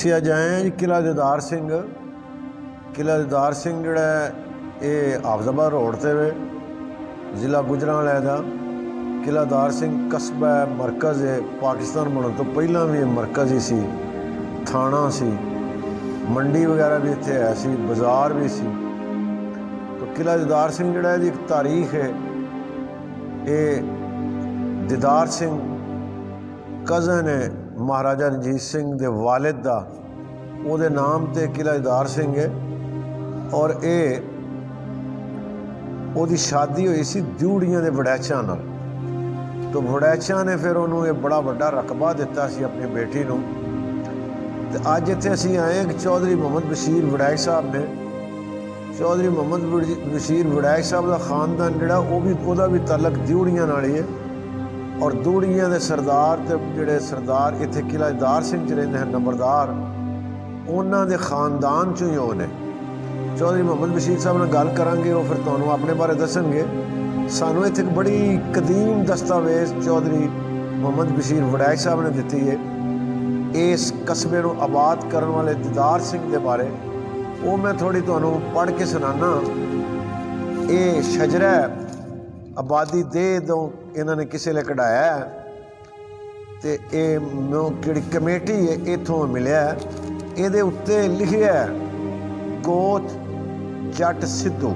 ਅਸੀਂ ਅੱਜ ਆਏ ਹਾਂ ਕਿਲਾ ਦਿਦਾਰ ਸਿੰਘ ਕਿਲਾ ਦਿਦਾਰ ਸਿੰਘ ਜਿਹੜਾ ਇਹ ਆਫਜ਼ਾਬਾ ਰੋਡ ਤੇ ਵੇ ਜ਼ਿਲ੍ਹਾ ਗੁਜਰਾਂਵਾਲਾ ਦਾ ਕਿਲਾ ਦਾਰ ਸਿੰਘ ਕਸਬਾ ਮਰਕਜ਼ ਹੈ ਪਾਕਿਸਤਾਨ ਬਣਨ ਤੋਂ ਪਹਿਲਾਂ ਵੀ ਇਹ ਮਰਕਜ਼ ਹੀ ਸੀ ਥਾਣਾ ਸੀ ਮੰਡੀ ਵਗੈਰਾ ਵੀ ਇੱਥੇ ਆਇਆ ਸੀ ਬਾਜ਼ਾਰ ਵੀ ਸੀ ਤੋਂ ਕਿਲਾ ਦਿਦਾਰ ਸਿੰਘ ਜਿਹੜਾ ਇਹਦੀ ਇੱਕ ਤਾਰੀਖ ਹੈ ਇਹ ਦਿਦਾਰ ਸਿੰਘ ਕਜ਼ਨ ਹੈ महाराजा रणजीत सिंह के वालिद का वो नाम से किलादार सिंह है और ये शादी हुई सी द्यूड़िया के वडैचा न तो वडैचा ने फिर उन्होंने बड़ा व्डा रकबा दिता से अपनी बेटी को तो अज इत अएक चौधरी मोहम्मद बशीर वडैक साहब ने चौधरी मोहम्मद बशीर वडैक साहब का खानदान जोड़ा वह भी वह भी तलक द्यूड़िया ही है ਔਰ ਦੂੜੀਆਂ ਦੇ ਸਰਦਾਰ ਤੇ ਜਿਹੜੇ ਸਰਦਾਰ ਇੱਥੇ ਕਿਲਾਦਾਰ ਸਿੰਘ ਜਿਹੜੇ ਹਨ ਨੰਬਰਦਾਰ ਉਹਨਾਂ ਦੇ ਖਾਨਦਾਨ ਚੋਂ ਹੀ ਹੋਣੇ ਚੌਧਰੀ ਮੁਹੰਮਦ ਬਸ਼ੀਰ ਸਾਹਿਬ ਨਾਲ ਗੱਲ ਕਰਾਂਗੇ ਉਹ ਫਿਰ ਤੁਹਾਨੂੰ ਆਪਣੇ ਬਾਰੇ ਦੱਸਣਗੇ ਸਾਨੂੰ ਇੱਥੇ ਇੱਕ ਬੜੀ ਕਦੀਮ ਦਸਤਾਵੇਜ਼ ਚੌਧਰੀ ਮੁਹੰਮਦ ਬਸ਼ੀਰ ਵਡਾਈ ਸਾਹਿਬ ਨੇ ਦਿੱਤੀ ਹੈ ਇਸ ਕਸਬੇ ਨੂੰ ਆਬਾਦ ਕਰਨ ਵਾਲੇ ਦਿਦਾਰ ਸਿੰਘ ਦੇ ਬਾਰੇ ਉਹ ਮੈਂ ਥੋੜੀ ਤੁਹਾਨੂੰ ਪੜ੍ਹ ਕੇ ਸੁਣਾਣਾ ਇਹ ਸ਼ਜਰਾ ਆਬਾਦੀ ਦੇ ਦੋ ਇਹਨਾਂ ਨੇ ਕਿਸੇ ਲਈ ਕਢਾਇਆ ਤੇ ਇਹ ਮੈਨੂੰ ਕਿਹੜੀ ਕਮੇਟੀ ਹੈ ਇਥੋਂ ਮਿਲਿਆ ਇਹਦੇ ਉੱਤੇ ਲਿਖਿਆ ਗੋਤ ਜੱਟ ਸਿੱਧੂ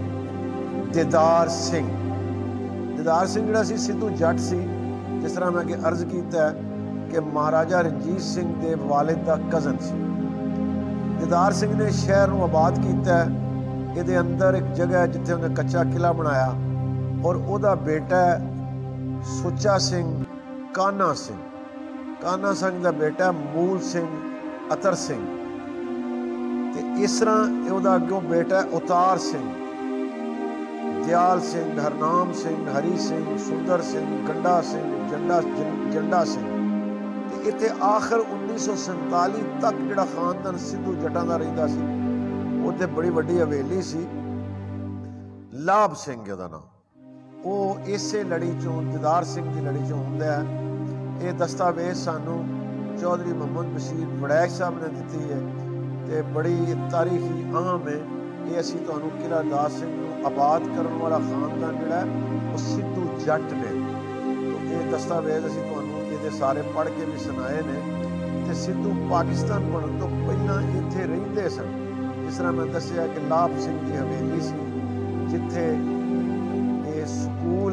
ਦਿਦਾਰ ਸਿੰਘ ਦਿਦਾਰ ਸਿੰਘ ਜਿਹੜਾ ਸੀ ਸਿੱਧੂ ਜੱਟ ਸੀ ਜਿਸ ਤਰ੍ਹਾਂ ਮੈਂ ਕਿ ਅਰਜ਼ ਕੀਤਾ ਕਿ ਮਹਾਰਾਜਾ ਰਣਜੀਤ ਸਿੰਘ ਦੇ ਵਾਲਿਦ ਦਾ ਕਜ਼ਨ ਸੀ ਦਿਦਾਰ ਸਿੰਘ ਨੇ ਸ਼ਹਿਰ ਨੂੰ ਆਬਾਦ ਕੀਤਾ ਇਹਦੇ ਅੰਦਰ ਇੱਕ ਜਗ੍ਹਾ ਜਿੱਥੇ ਉਹਨੇ ਕੱਚਾ ਕਿਲਾ ਬਣਾਇਆ ਔਰ ਉਹਦਾ ਬੇਟਾ ਸੁੱਚਾ ਸਿੰਘ ਕਾਨਾ ਸਿੰਘ ਕਾਨਾ ਸਿੰਘ ਦਾ ਬੇਟਾ ਮੂਲ ਸਿੰਘ ਅਤਰ ਸਿੰਘ ਤੇ ਇਸ ਤਰ੍ਹਾਂ ਉਹਦਾ ਅੱਗੋਂ ਬੇਟਾ ਉਤਾਰ ਸਿੰਘ ਦਿਆਲ ਸਿੰਘ ਹਰਨਾਮ ਸਿੰਘ ਹਰੀ ਸਿੰਘ ਸੁੰਦਰ ਸਿੰਘ ਗੰਡਾ ਸਿੰਘ ਜੰਡਾ ਜੰਡਾ ਸਿੰਘ ਤੇ ਇੱਥੇ ਆਖਰ 1947 ਤੱਕ ਜਿਹੜਾ ਖਾਨਦਾਨ ਸਿੱਧੂ ਜੱਟਾਂ ਦਾ ਰਹਿੰਦਾ ਸੀ ਉੱਥੇ ਬੜੀ ਵੱਡੀ ਹਵੇਲੀ ਸੀ ਲਾਭ ਸਿੰਘ ਉਹਦਾ ਨਾਮ ਉਹ ਇਸੇ ਲੜੀ ਚੋਂ ਜਦਾਰ ਸਿੰਘ ਦੀ ਲੜੀ ਚੋਂ ਹੁੰਦਾ ਹੈ ਇਹ ਦਸਤਾਵੇਜ਼ ਸਾਨੂੰ ਚੌਧਰੀ ਮੁਹੰਮਦ ਬਸ਼ੀਰ ਵੜੈਕ ਸਾਹਿਬ ਨੇ ਦਿੱਤੀ ਹੈ ਤੇ ਬੜੀ ਤਾਰੀਖੀ ਅਹਮ ਹੈ ਇਹ ਅਸੀਂ ਤੁਹਾਨੂੰ ਕਿਲਾ ਦਾਸ ਸਿੰਘ ਨੂੰ ਆਬਾਦ ਕਰਨ ਵਾਲਾ ਖਾਨਦਾਨ ਜਿਹੜਾ ਉਹ ਸਿੱਧੂ ਜੱਟ ਨੇ ਤੋਂ ਇਹ ਦਸਤਾਵੇਜ਼ ਅਸੀਂ ਤੁਹਾਨੂੰ ਇਹਦੇ ਸਾਰੇ ਪੜ੍ਹ ਕੇ ਵੀ ਸੁਣਾਏ ਨੇ ਤੇ ਸਿੱਧੂ ਪਾਕਿਸਤਾਨ ਬਣਨ ਤੋਂ ਪਹਿਲਾਂ ਇੱਥੇ ਰਹਿੰਦੇ ਸਨ ਜਿਸ ਤਰ੍ਹਾਂ ਮੈਂ ਦੱਸਿਆ ਕਿ ਲਾਭ ਸਿੰਘ ਦੀ ਹਵੇਲੀ ਸੀ ਜਿੱਥੇ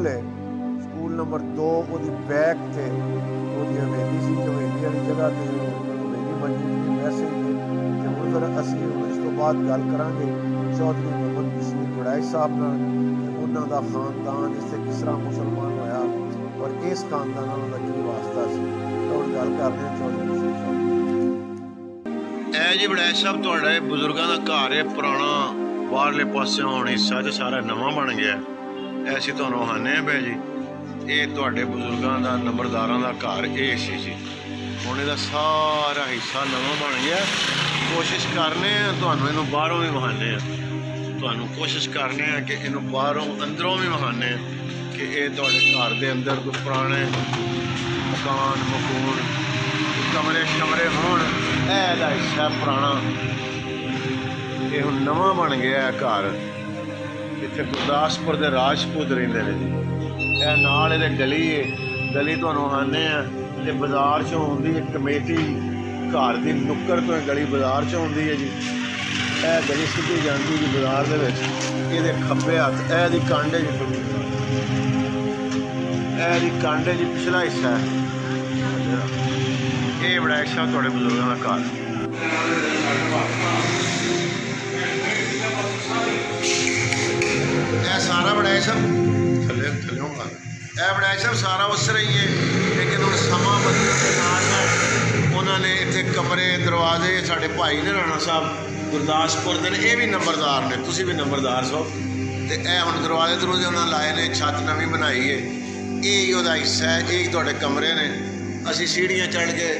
ਸਕੂਲ ਹੈ ਸਕੂਲ ਨੰਬਰ 2 ਉਹਦੀ ਬੈਕ ਤੇ ਉਹਦੀ ਹਵੇਲੀ ਸੀ ਹਵੇਲੀ ਵਾਲੀ ਜਗ੍ਹਾ ਤੇ ਹਵੇਲੀ ਮੈਸੇਜ ਦੇ ਕਿ ਉਹ ਉਧਰ ਅਸੀਂ ਉਸ ਤੋਂ ਬਾਅਦ ਗੱਲ ਕਰਾਂਗੇ ਚੌਧਰੀ ਮੁਹੰਮਦ ਬਿਸ਼ਨੂ ਗੁੜਾਈ ਸਾਹਿਬ ਨਾਲ ਉਹਨਾਂ ਦਾ ਖਾਨਦਾਨ ਇਸ ਤੇ ਕਿਸ ਤਰ੍ਹਾਂ ਮੁਸਲਮਾਨ ਹੋਇਆ ਔਰ ਇਸ ਖਾਨਦਾਨ ਨਾਲ ਉਹਦਾ ਕੀ ਵਾਸਤਾ ਸੀ ਔਰ ਗੱਲ ਕਰਦੇ ਹਾਂ ਚੌਧਰੀ ਬਿਸ਼ਨੂ ਸਾਹਿਬ ਐ ਜੀ ਬੜਾਈ ਸਾਹਿਬ ਤੁਹਾਡੇ ਬਜ਼ੁਰਗਾਂ ਦਾ ਘਰ ਹੈ ਪੁਰਾਣਾ ਬਾਹਰਲੇ ਪਾਸੇ ਹੁਣ ਹਿੱਸਾ ਤੇ ਸਾਰਾ ਨਵਾਂ ਬਣ ਗਿਆ ਐਸੀ ਤੁਹਾਨੂੰ ਹਾਨੇ ਪਏ ਜੀ ਇਹ ਤੁਹਾਡੇ ਬਜ਼ੁਰਗਾਂ ਦਾ ਨੰਬਰਦਾਰਾਂ ਦਾ ਘਰ ਇਹ ਸੀ ਜੀ ਹੁਣ ਇਹਦਾ ਸਾਰਾ ਹਿੱਸਾ ਨਵਾਂ ਬਣ ਗਿਆ ਕੋਸ਼ਿਸ਼ ਕਰਨੇ ਆ ਤੁਹਾਨੂੰ ਇਹਨੂੰ ਬਾਹਰੋਂ ਵੀ ਵਹਾਨੇ ਆ ਤੁਹਾਨੂੰ ਕੋਸ਼ਿਸ਼ ਕਰਨੇ ਆ ਕਿ ਇਹਨੂੰ ਬਾਹਰੋਂ ਅੰਦਰੋਂ ਵੀ ਵਹਾਨੇ ਕਿ ਇਹ ਤੁਹਾਡੇ ਘਰ ਦੇ ਅੰਦਰ ਕੋਈ ਪੁਰਾਣੇ ਮਕਾਨ ਮਕੂਨ ਕਮਰੇ ਸ਼ਮਰੇ ਹੋਣ ਇਹਦਾ ਦਾ ਹਿੱਸਾ ਪੁਰਾਣਾ ਇਹ ਹੁਣ ਨਵਾਂ ਬਣ ਗਿਆ ਘਰ ਇੱਥੇ ਗੁਰਦਾਸਪੁਰ ਦੇ ਰਾਜਪੂਤ ਰਹਿੰਦੇ ਨੇ ਜੀ ਇਹ ਨਾਲ ਇਹਦੇ ਗਲੀ ਹੈ ਗਲੀ ਤੁਹਾਨੂੰ ਆਨੇ ਆ ਤੇ ਬਾਜ਼ਾਰ 'ਚੋਂ ਹੁੰਦੀ ਹੈ ਕਮੇਟੀ ਘਰ ਦੀ ਨੁੱਕਰ ਤੋਂ ਗਲੀ ਬਾਜ਼ਾਰ ਚੋਂ ਹੁੰਦੀ ਹੈ ਜੀ ਇਹ ਗਲੀ ਸਿੱਧੀ ਜਾਂਦੀ ਜੀ ਬਾਜ਼ਾਰ ਦੇ ਵਿੱਚ ਇਹਦੇ ਖੱਬੇ ਹੱਥ ਇਹ ਦੀ ਕਾਂਡੇ ਜੀ ਇਹ ਦੀ ਕਾਂਡੇ ਜੀ ਪਿਛਲਾ ਹਿੱਸਾ ਹੈ ਇਹ ਬੜਾ ਅੱਛਾ ਤੁਹਾਡੇ ਬਜ਼ੁਰਗਾਂ ਦਾ ਘਰ ਸਾਹਿਬ ਥੱਲੇ ਥੱਲੇ ਹੋਣਾ ਐ ਬਣਾਈ ਸਾਹਿਬ ਸਾਰਾ ਉਸ ਰਹੀ ਹੈ ਲੇਕਿਨ ਹੁਣ ਸਮਾਂ ਬਦਲਣ ਨਾਲ ਉਹਨਾਂ ਨੇ ਇੱਥੇ ਕਮਰੇ ਦਰਵਾਜ਼ੇ ਸਾਡੇ ਭਾਈ ਨੇ ਰਾਣਾ ਸਾਹਿਬ ਗੁਰਦਾਸਪੁਰ ਦੇ ਨੇ ਇਹ ਵੀ ਨੰਬਰਦਾਰ ਨੇ ਤੁਸੀਂ ਵੀ ਨੰਬਰਦਾਰ ਸੋ ਤੇ ਐ ਹੁਣ ਦਰਵਾਜ਼ੇ ਦਰੂਜ਼ੇ ਉਹਨਾਂ ਲਾਏ ਨੇ ਛੱਤ ਨਵੀਂ ਬਣਾਈ ਹੈ ਇਹ ਉਹਦਾ ਹਿੱਸਾ ਹੈ ਇਹ ਤੁਹਾਡੇ ਕਮਰੇ ਨੇ ਅਸੀਂ ਸੀੜੀਆਂ ਚੜ੍ਹ ਕੇ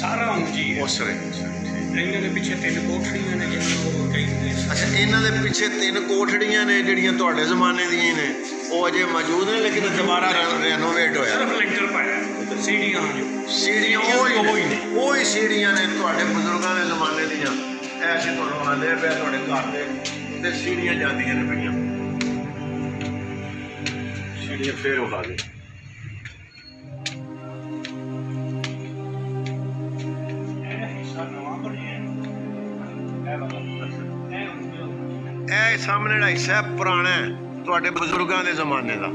ਸਾਰਾ ਉਂਝ ਉਸ ਰਹੀ ਇਹਨਾਂ ਦੇ ਪਿੱਛੇ ਤਿੰਨ ਕੋਠੜੀਆਂ ਨੇ ਜਿਹੜੀਆਂ ਉਹ ਕਹਿੰਦੇ ਅੱਛਾ ਇਹਨਾਂ ਦੇ ਪਿੱਛੇ ਤਿੰਨ ਕੋਠੜੀਆਂ ਨੇ ਜਿਹੜੀਆਂ ਤੁਹਾਡੇ ਜ਼ਮਾਨੇ ਦੀਆਂ ਨੇ ਉਹ ਅਜੇ ਮੌਜੂਦ ਨੇ ਲੇਕਿਨ ਦੁਬਾਰਾ ਰੈਨੋਵੇਟ ਹੋਇਆ ਸਿਰਫ ਲੈਂਟਰ ਪਾਇਆ ਸੀੜੀਆਂ ਹਨ ਜੋ ਸੀੜੀਆਂ ਉਹ ਹੀ ਨੇ ਉਹ ਹੀ ਸੀੜੀਆਂ ਨੇ ਤੁਹਾਡੇ ਬਜ਼ੁਰਗਾਂ ਦੇ ਜ਼ਮਾਨੇ ਦੀਆਂ ਐਸੇ ਤੁਹਾਨੂੰ ਹਾਲੇ ਪਿਆ ਤੁਹਾਡੇ ਘਰ ਦੇ ਤੇ ਸੀੜੀਆਂ ਜਾਂਦੀਆਂ ਨੇ ਪਈਆਂ ਸੀੜੀਆਂ ਫੇਰ ਉਹ ਆ ਗਈ ਇਹ ਸਾਹਮਣੇ ਜਿਹੜਾ ਹਿੱਸਾ ਪੁਰਾਣਾ ਤੁਹਾਡੇ ਬਜ਼ੁਰਗਾਂ ਦੇ ਜ਼ਮਾਨੇ ਦਾ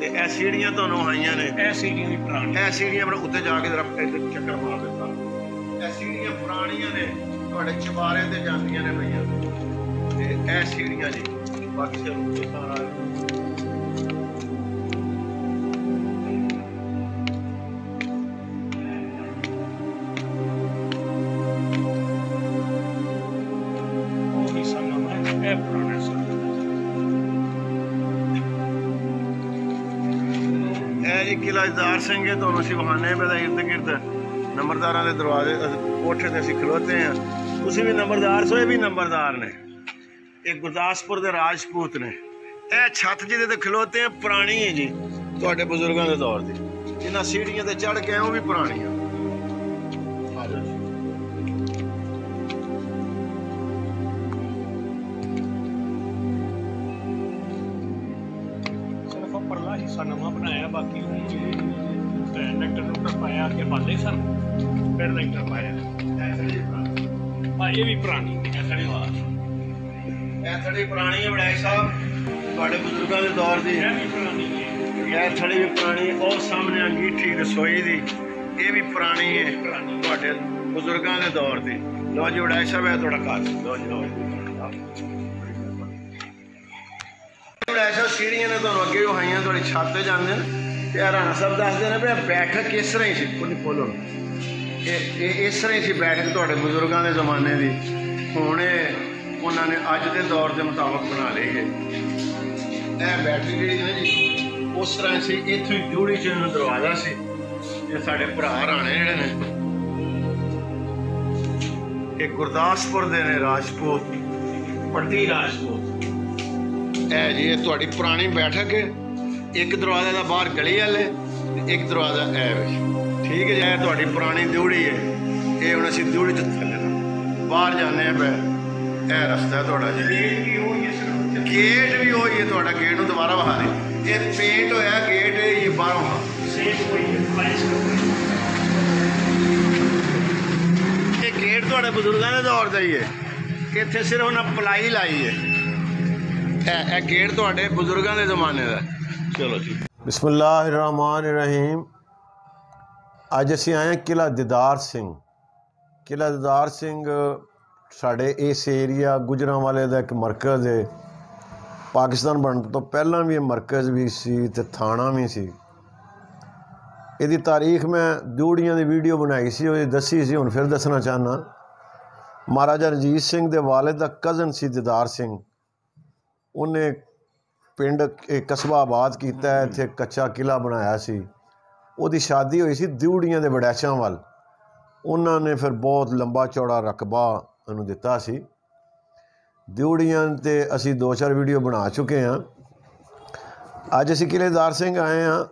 ਤੇ ਐ ਸੀੜੀਆਂ ਤੁਹਾਨੂੰ ਆਈਆਂ ਨੇ ਐ ਸੀੜੀਆਂ ਵੀ ਪੁਰਾਣੀਆਂ ਐ ਸੀੜੀਆਂ ਆਪਣੇ ਉੱਤੇ ਜਾ ਕੇ ਜਰਾ ਚੱਕਰ ਮਾਰ ਦਿੱਤਾ ਐ ਸੀੜੀਆਂ ਪੁਰਾਣੀਆਂ ਨੇ ਤੁਹਾਡੇ ਚਵਾਰੇ ਤੇ ਜਾਂਦੀਆਂ ਨੇ ਭਈਆ ਤੇ ਐ ਸੀੜੀਆਂ ਜੀ ਬਾਕੀ ਸਾਰਾ दार सिंह है तो असं बहाने इर्द गिर्द नंबरदारा के दरवाजे कोठे से असं खलोते हैं तुम भी नंबरदार सो ये भी नंबरदार ने एक गुरदासपुर के राजपूत ने यह छत जी देते खलोते हैं पुरानी है जी थोड़े तो बजुर्गों के दौर की इन्होंने सीढ़िया चढ़ के वह भी पुरानी है ਇਹ ਵੀ ਪੁਰਾਣੀ ਵਾਲਾ ਵਾਰ ਐਥੜੀ ਪੁਰਾਣੀ ਹੈ ਬੜਾਈ ਸਾਹਿਬ ਤੁਹਾਡੇ ਬਜ਼ੁਰਗਾਂ ਦੇ ਦੌਰ ਦੀ ਇਹ ਵੀ ਪੁਰਾਣੀ ਹੈ ਐਥੜੀ ਵੀ ਪੁਰਾਣੀ ਉਹ ਸਾਹਮਣੇ ਅੰਗੀਠੀ ਰਸੋਈ ਦੀ ਇਹ ਵੀ ਪੁਰਾਣੀ ਹੈ ਤੁਹਾਡੇ ਬਜ਼ੁਰਗਾਂ ਦੇ ਦੌਰ ਦੀ ਲੋ ਜੀ ਬੜਾਈ ਸਾਹਿਬ ਹੈ ਤੁਹਾਡਾ ਘਰ ਲੋ ਜੀ ਐਸਾ ਸੀੜੀਆਂ ਨੇ ਤੁਹਾਨੂੰ ਅੱਗੇ ਉਹ ਹਾਈਆਂ ਤੁਹਾਡੀ ਛੱਤ ਤੇ ਜਾਂਦੇ ਨੇ ਤੇ ਰਾਣਾ ਸਾਹਿਬ ਦੱਸਦੇ ਨੇ ਵੀ ਬੈਠਕ ਕਿਸ ਤਰ੍ਹਾਂ ਹੀ ਸੀ ਕੋਈ ਖੋਲੋ ਇਹ ਇਸ ਤਰ੍ਹਾਂ ਹੀ ਸੀ ਬੈਠਕ ਤੁਹਾਡੇ ਬਜ਼ੁਰਗਾਂ ਦੇ ਜ਼ਮਾਨੇ ਦੀ ਹੁਣ ਉਹਨਾਂ ਨੇ ਅੱਜ ਦੇ ਦੌਰ ਦੇ ਮੁਤਾਬਕ ਬਣਾ ਲਈ ਹੈ ਇਹ ਬੈਠਕ ਜਿਹੜੀ ਹੈ ਜੀ ਉਸ ਤਰ੍ਹਾਂ ਸੀ ਇੱਥੇ ਜੁੜੀ ਜਿਹਨੂੰ ਦਰਵਾਜ਼ਾ ਸੀ ਇਹ ਸਾਡੇ ਭਰਾ ਰਾਣੇ ਜਿਹੜੇ ਨੇ ਇਹ ਗੁਰਦਾਸਪੁਰ ਦੇ ਨੇ ਰਾਜਪੂਤ ਪੱਟੀ ਰਾਜਪੂਤ ਇਹ ਜੀ ਇਹ ਤੁਹਾਡੀ ਪੁਰਾਣੀ ਬੈਠਕ ਹੈ ਇੱਕ ਦਰਵਾਜ਼ੇ ਦਾ ਬਾਹਰ ਗਲੀ ਵਾਲੇ ਇੱਕ ਦਰਵਾਜ਼ਾ ਐ ਵੇ ठीक है जी तो पुरानी दूड़ी है ये हम असि दूड़ी चलने बहर जाने यह रस्ता थोड़ा जी गेट भी हो गेट भी गेट में दोबारा बहा रहे ये पेंट होया गेट बहर ये गेट थोड़े बजुर्गों दौर का ही है इतने सिर्फ उन्हें पलाई लाई है गेट थोड़े बुजुर्गों के जमाने का चलो जी बिस्मिल्लाह ਅੱਜ ਅਸੀਂ ਆਏ ਹਾਂ ਕਿਲਾ ਦਿਦਾਰ ਸਿੰਘ ਕਿਲਾ ਦਿਦਾਰ ਸਿੰਘ ਸਾਡੇ ਇਸ ਏਰੀਆ ਗੁਜਰਾਂਵਾਲੇ ਦਾ ਇੱਕ ਮਰਕਜ਼ ਹੈ ਪਾਕਿਸਤਾਨ ਬਣਨ ਤੋਂ ਪਹਿਲਾਂ ਵੀ ਇਹ ਮਰਕਜ਼ ਵੀ ਸੀ ਤੇ ਥਾਣਾ ਵੀ ਸੀ ਇਹਦੀ ਤਾਰੀਖ ਮੈਂ ਦੂੜੀਆਂ ਦੀ ਵੀਡੀਓ ਬਣਾਈ ਸੀ ਉਹ ਦੱਸੀ ਸੀ ਹੁਣ ਫਿਰ ਦੱਸਣਾ ਚਾਹਨਾ ਮਹਾਰਾਜਾ ਰਜੀਤ ਸਿੰਘ ਦੇ ਵਾਲਿਦ ਦਾ ਕਜ਼ਨ ਸੀ ਦਿਦਾਰ ਸਿੰਘ ਉਹਨੇ ਪਿੰਡ ਕਸਬਾ ਆਬਾਦ ਕੀਤਾ ਇੱਥੇ ਕੱਚਾ ਕਿਲਾ ਬਣਾਇਆ ਸੀ ਉਹਦੀ ਸ਼ਾਦੀ ਹੋਈ ਸੀ ਦਿਉੜੀਆਂ ਦੇ ਵੜੈਚਾਂ ਵੱਲ ਉਹਨਾਂ ਨੇ ਫਿਰ ਬਹੁਤ ਲੰਬਾ ਚੌੜਾ ਰਕਬਾ ਉਹਨੂੰ ਦਿੱਤਾ ਸੀ ਦਿਉੜੀਆਂ ਤੇ ਅਸੀਂ ਦੋ ਚਾਰ ਵੀਡੀਓ ਬਣਾ ਚੁੱਕੇ ਹਾਂ ਅੱਜ ਅਸੀਂ ਕਿਲੇਦਾਰ ਸਿੰਘ ਆਏ ਹਾਂ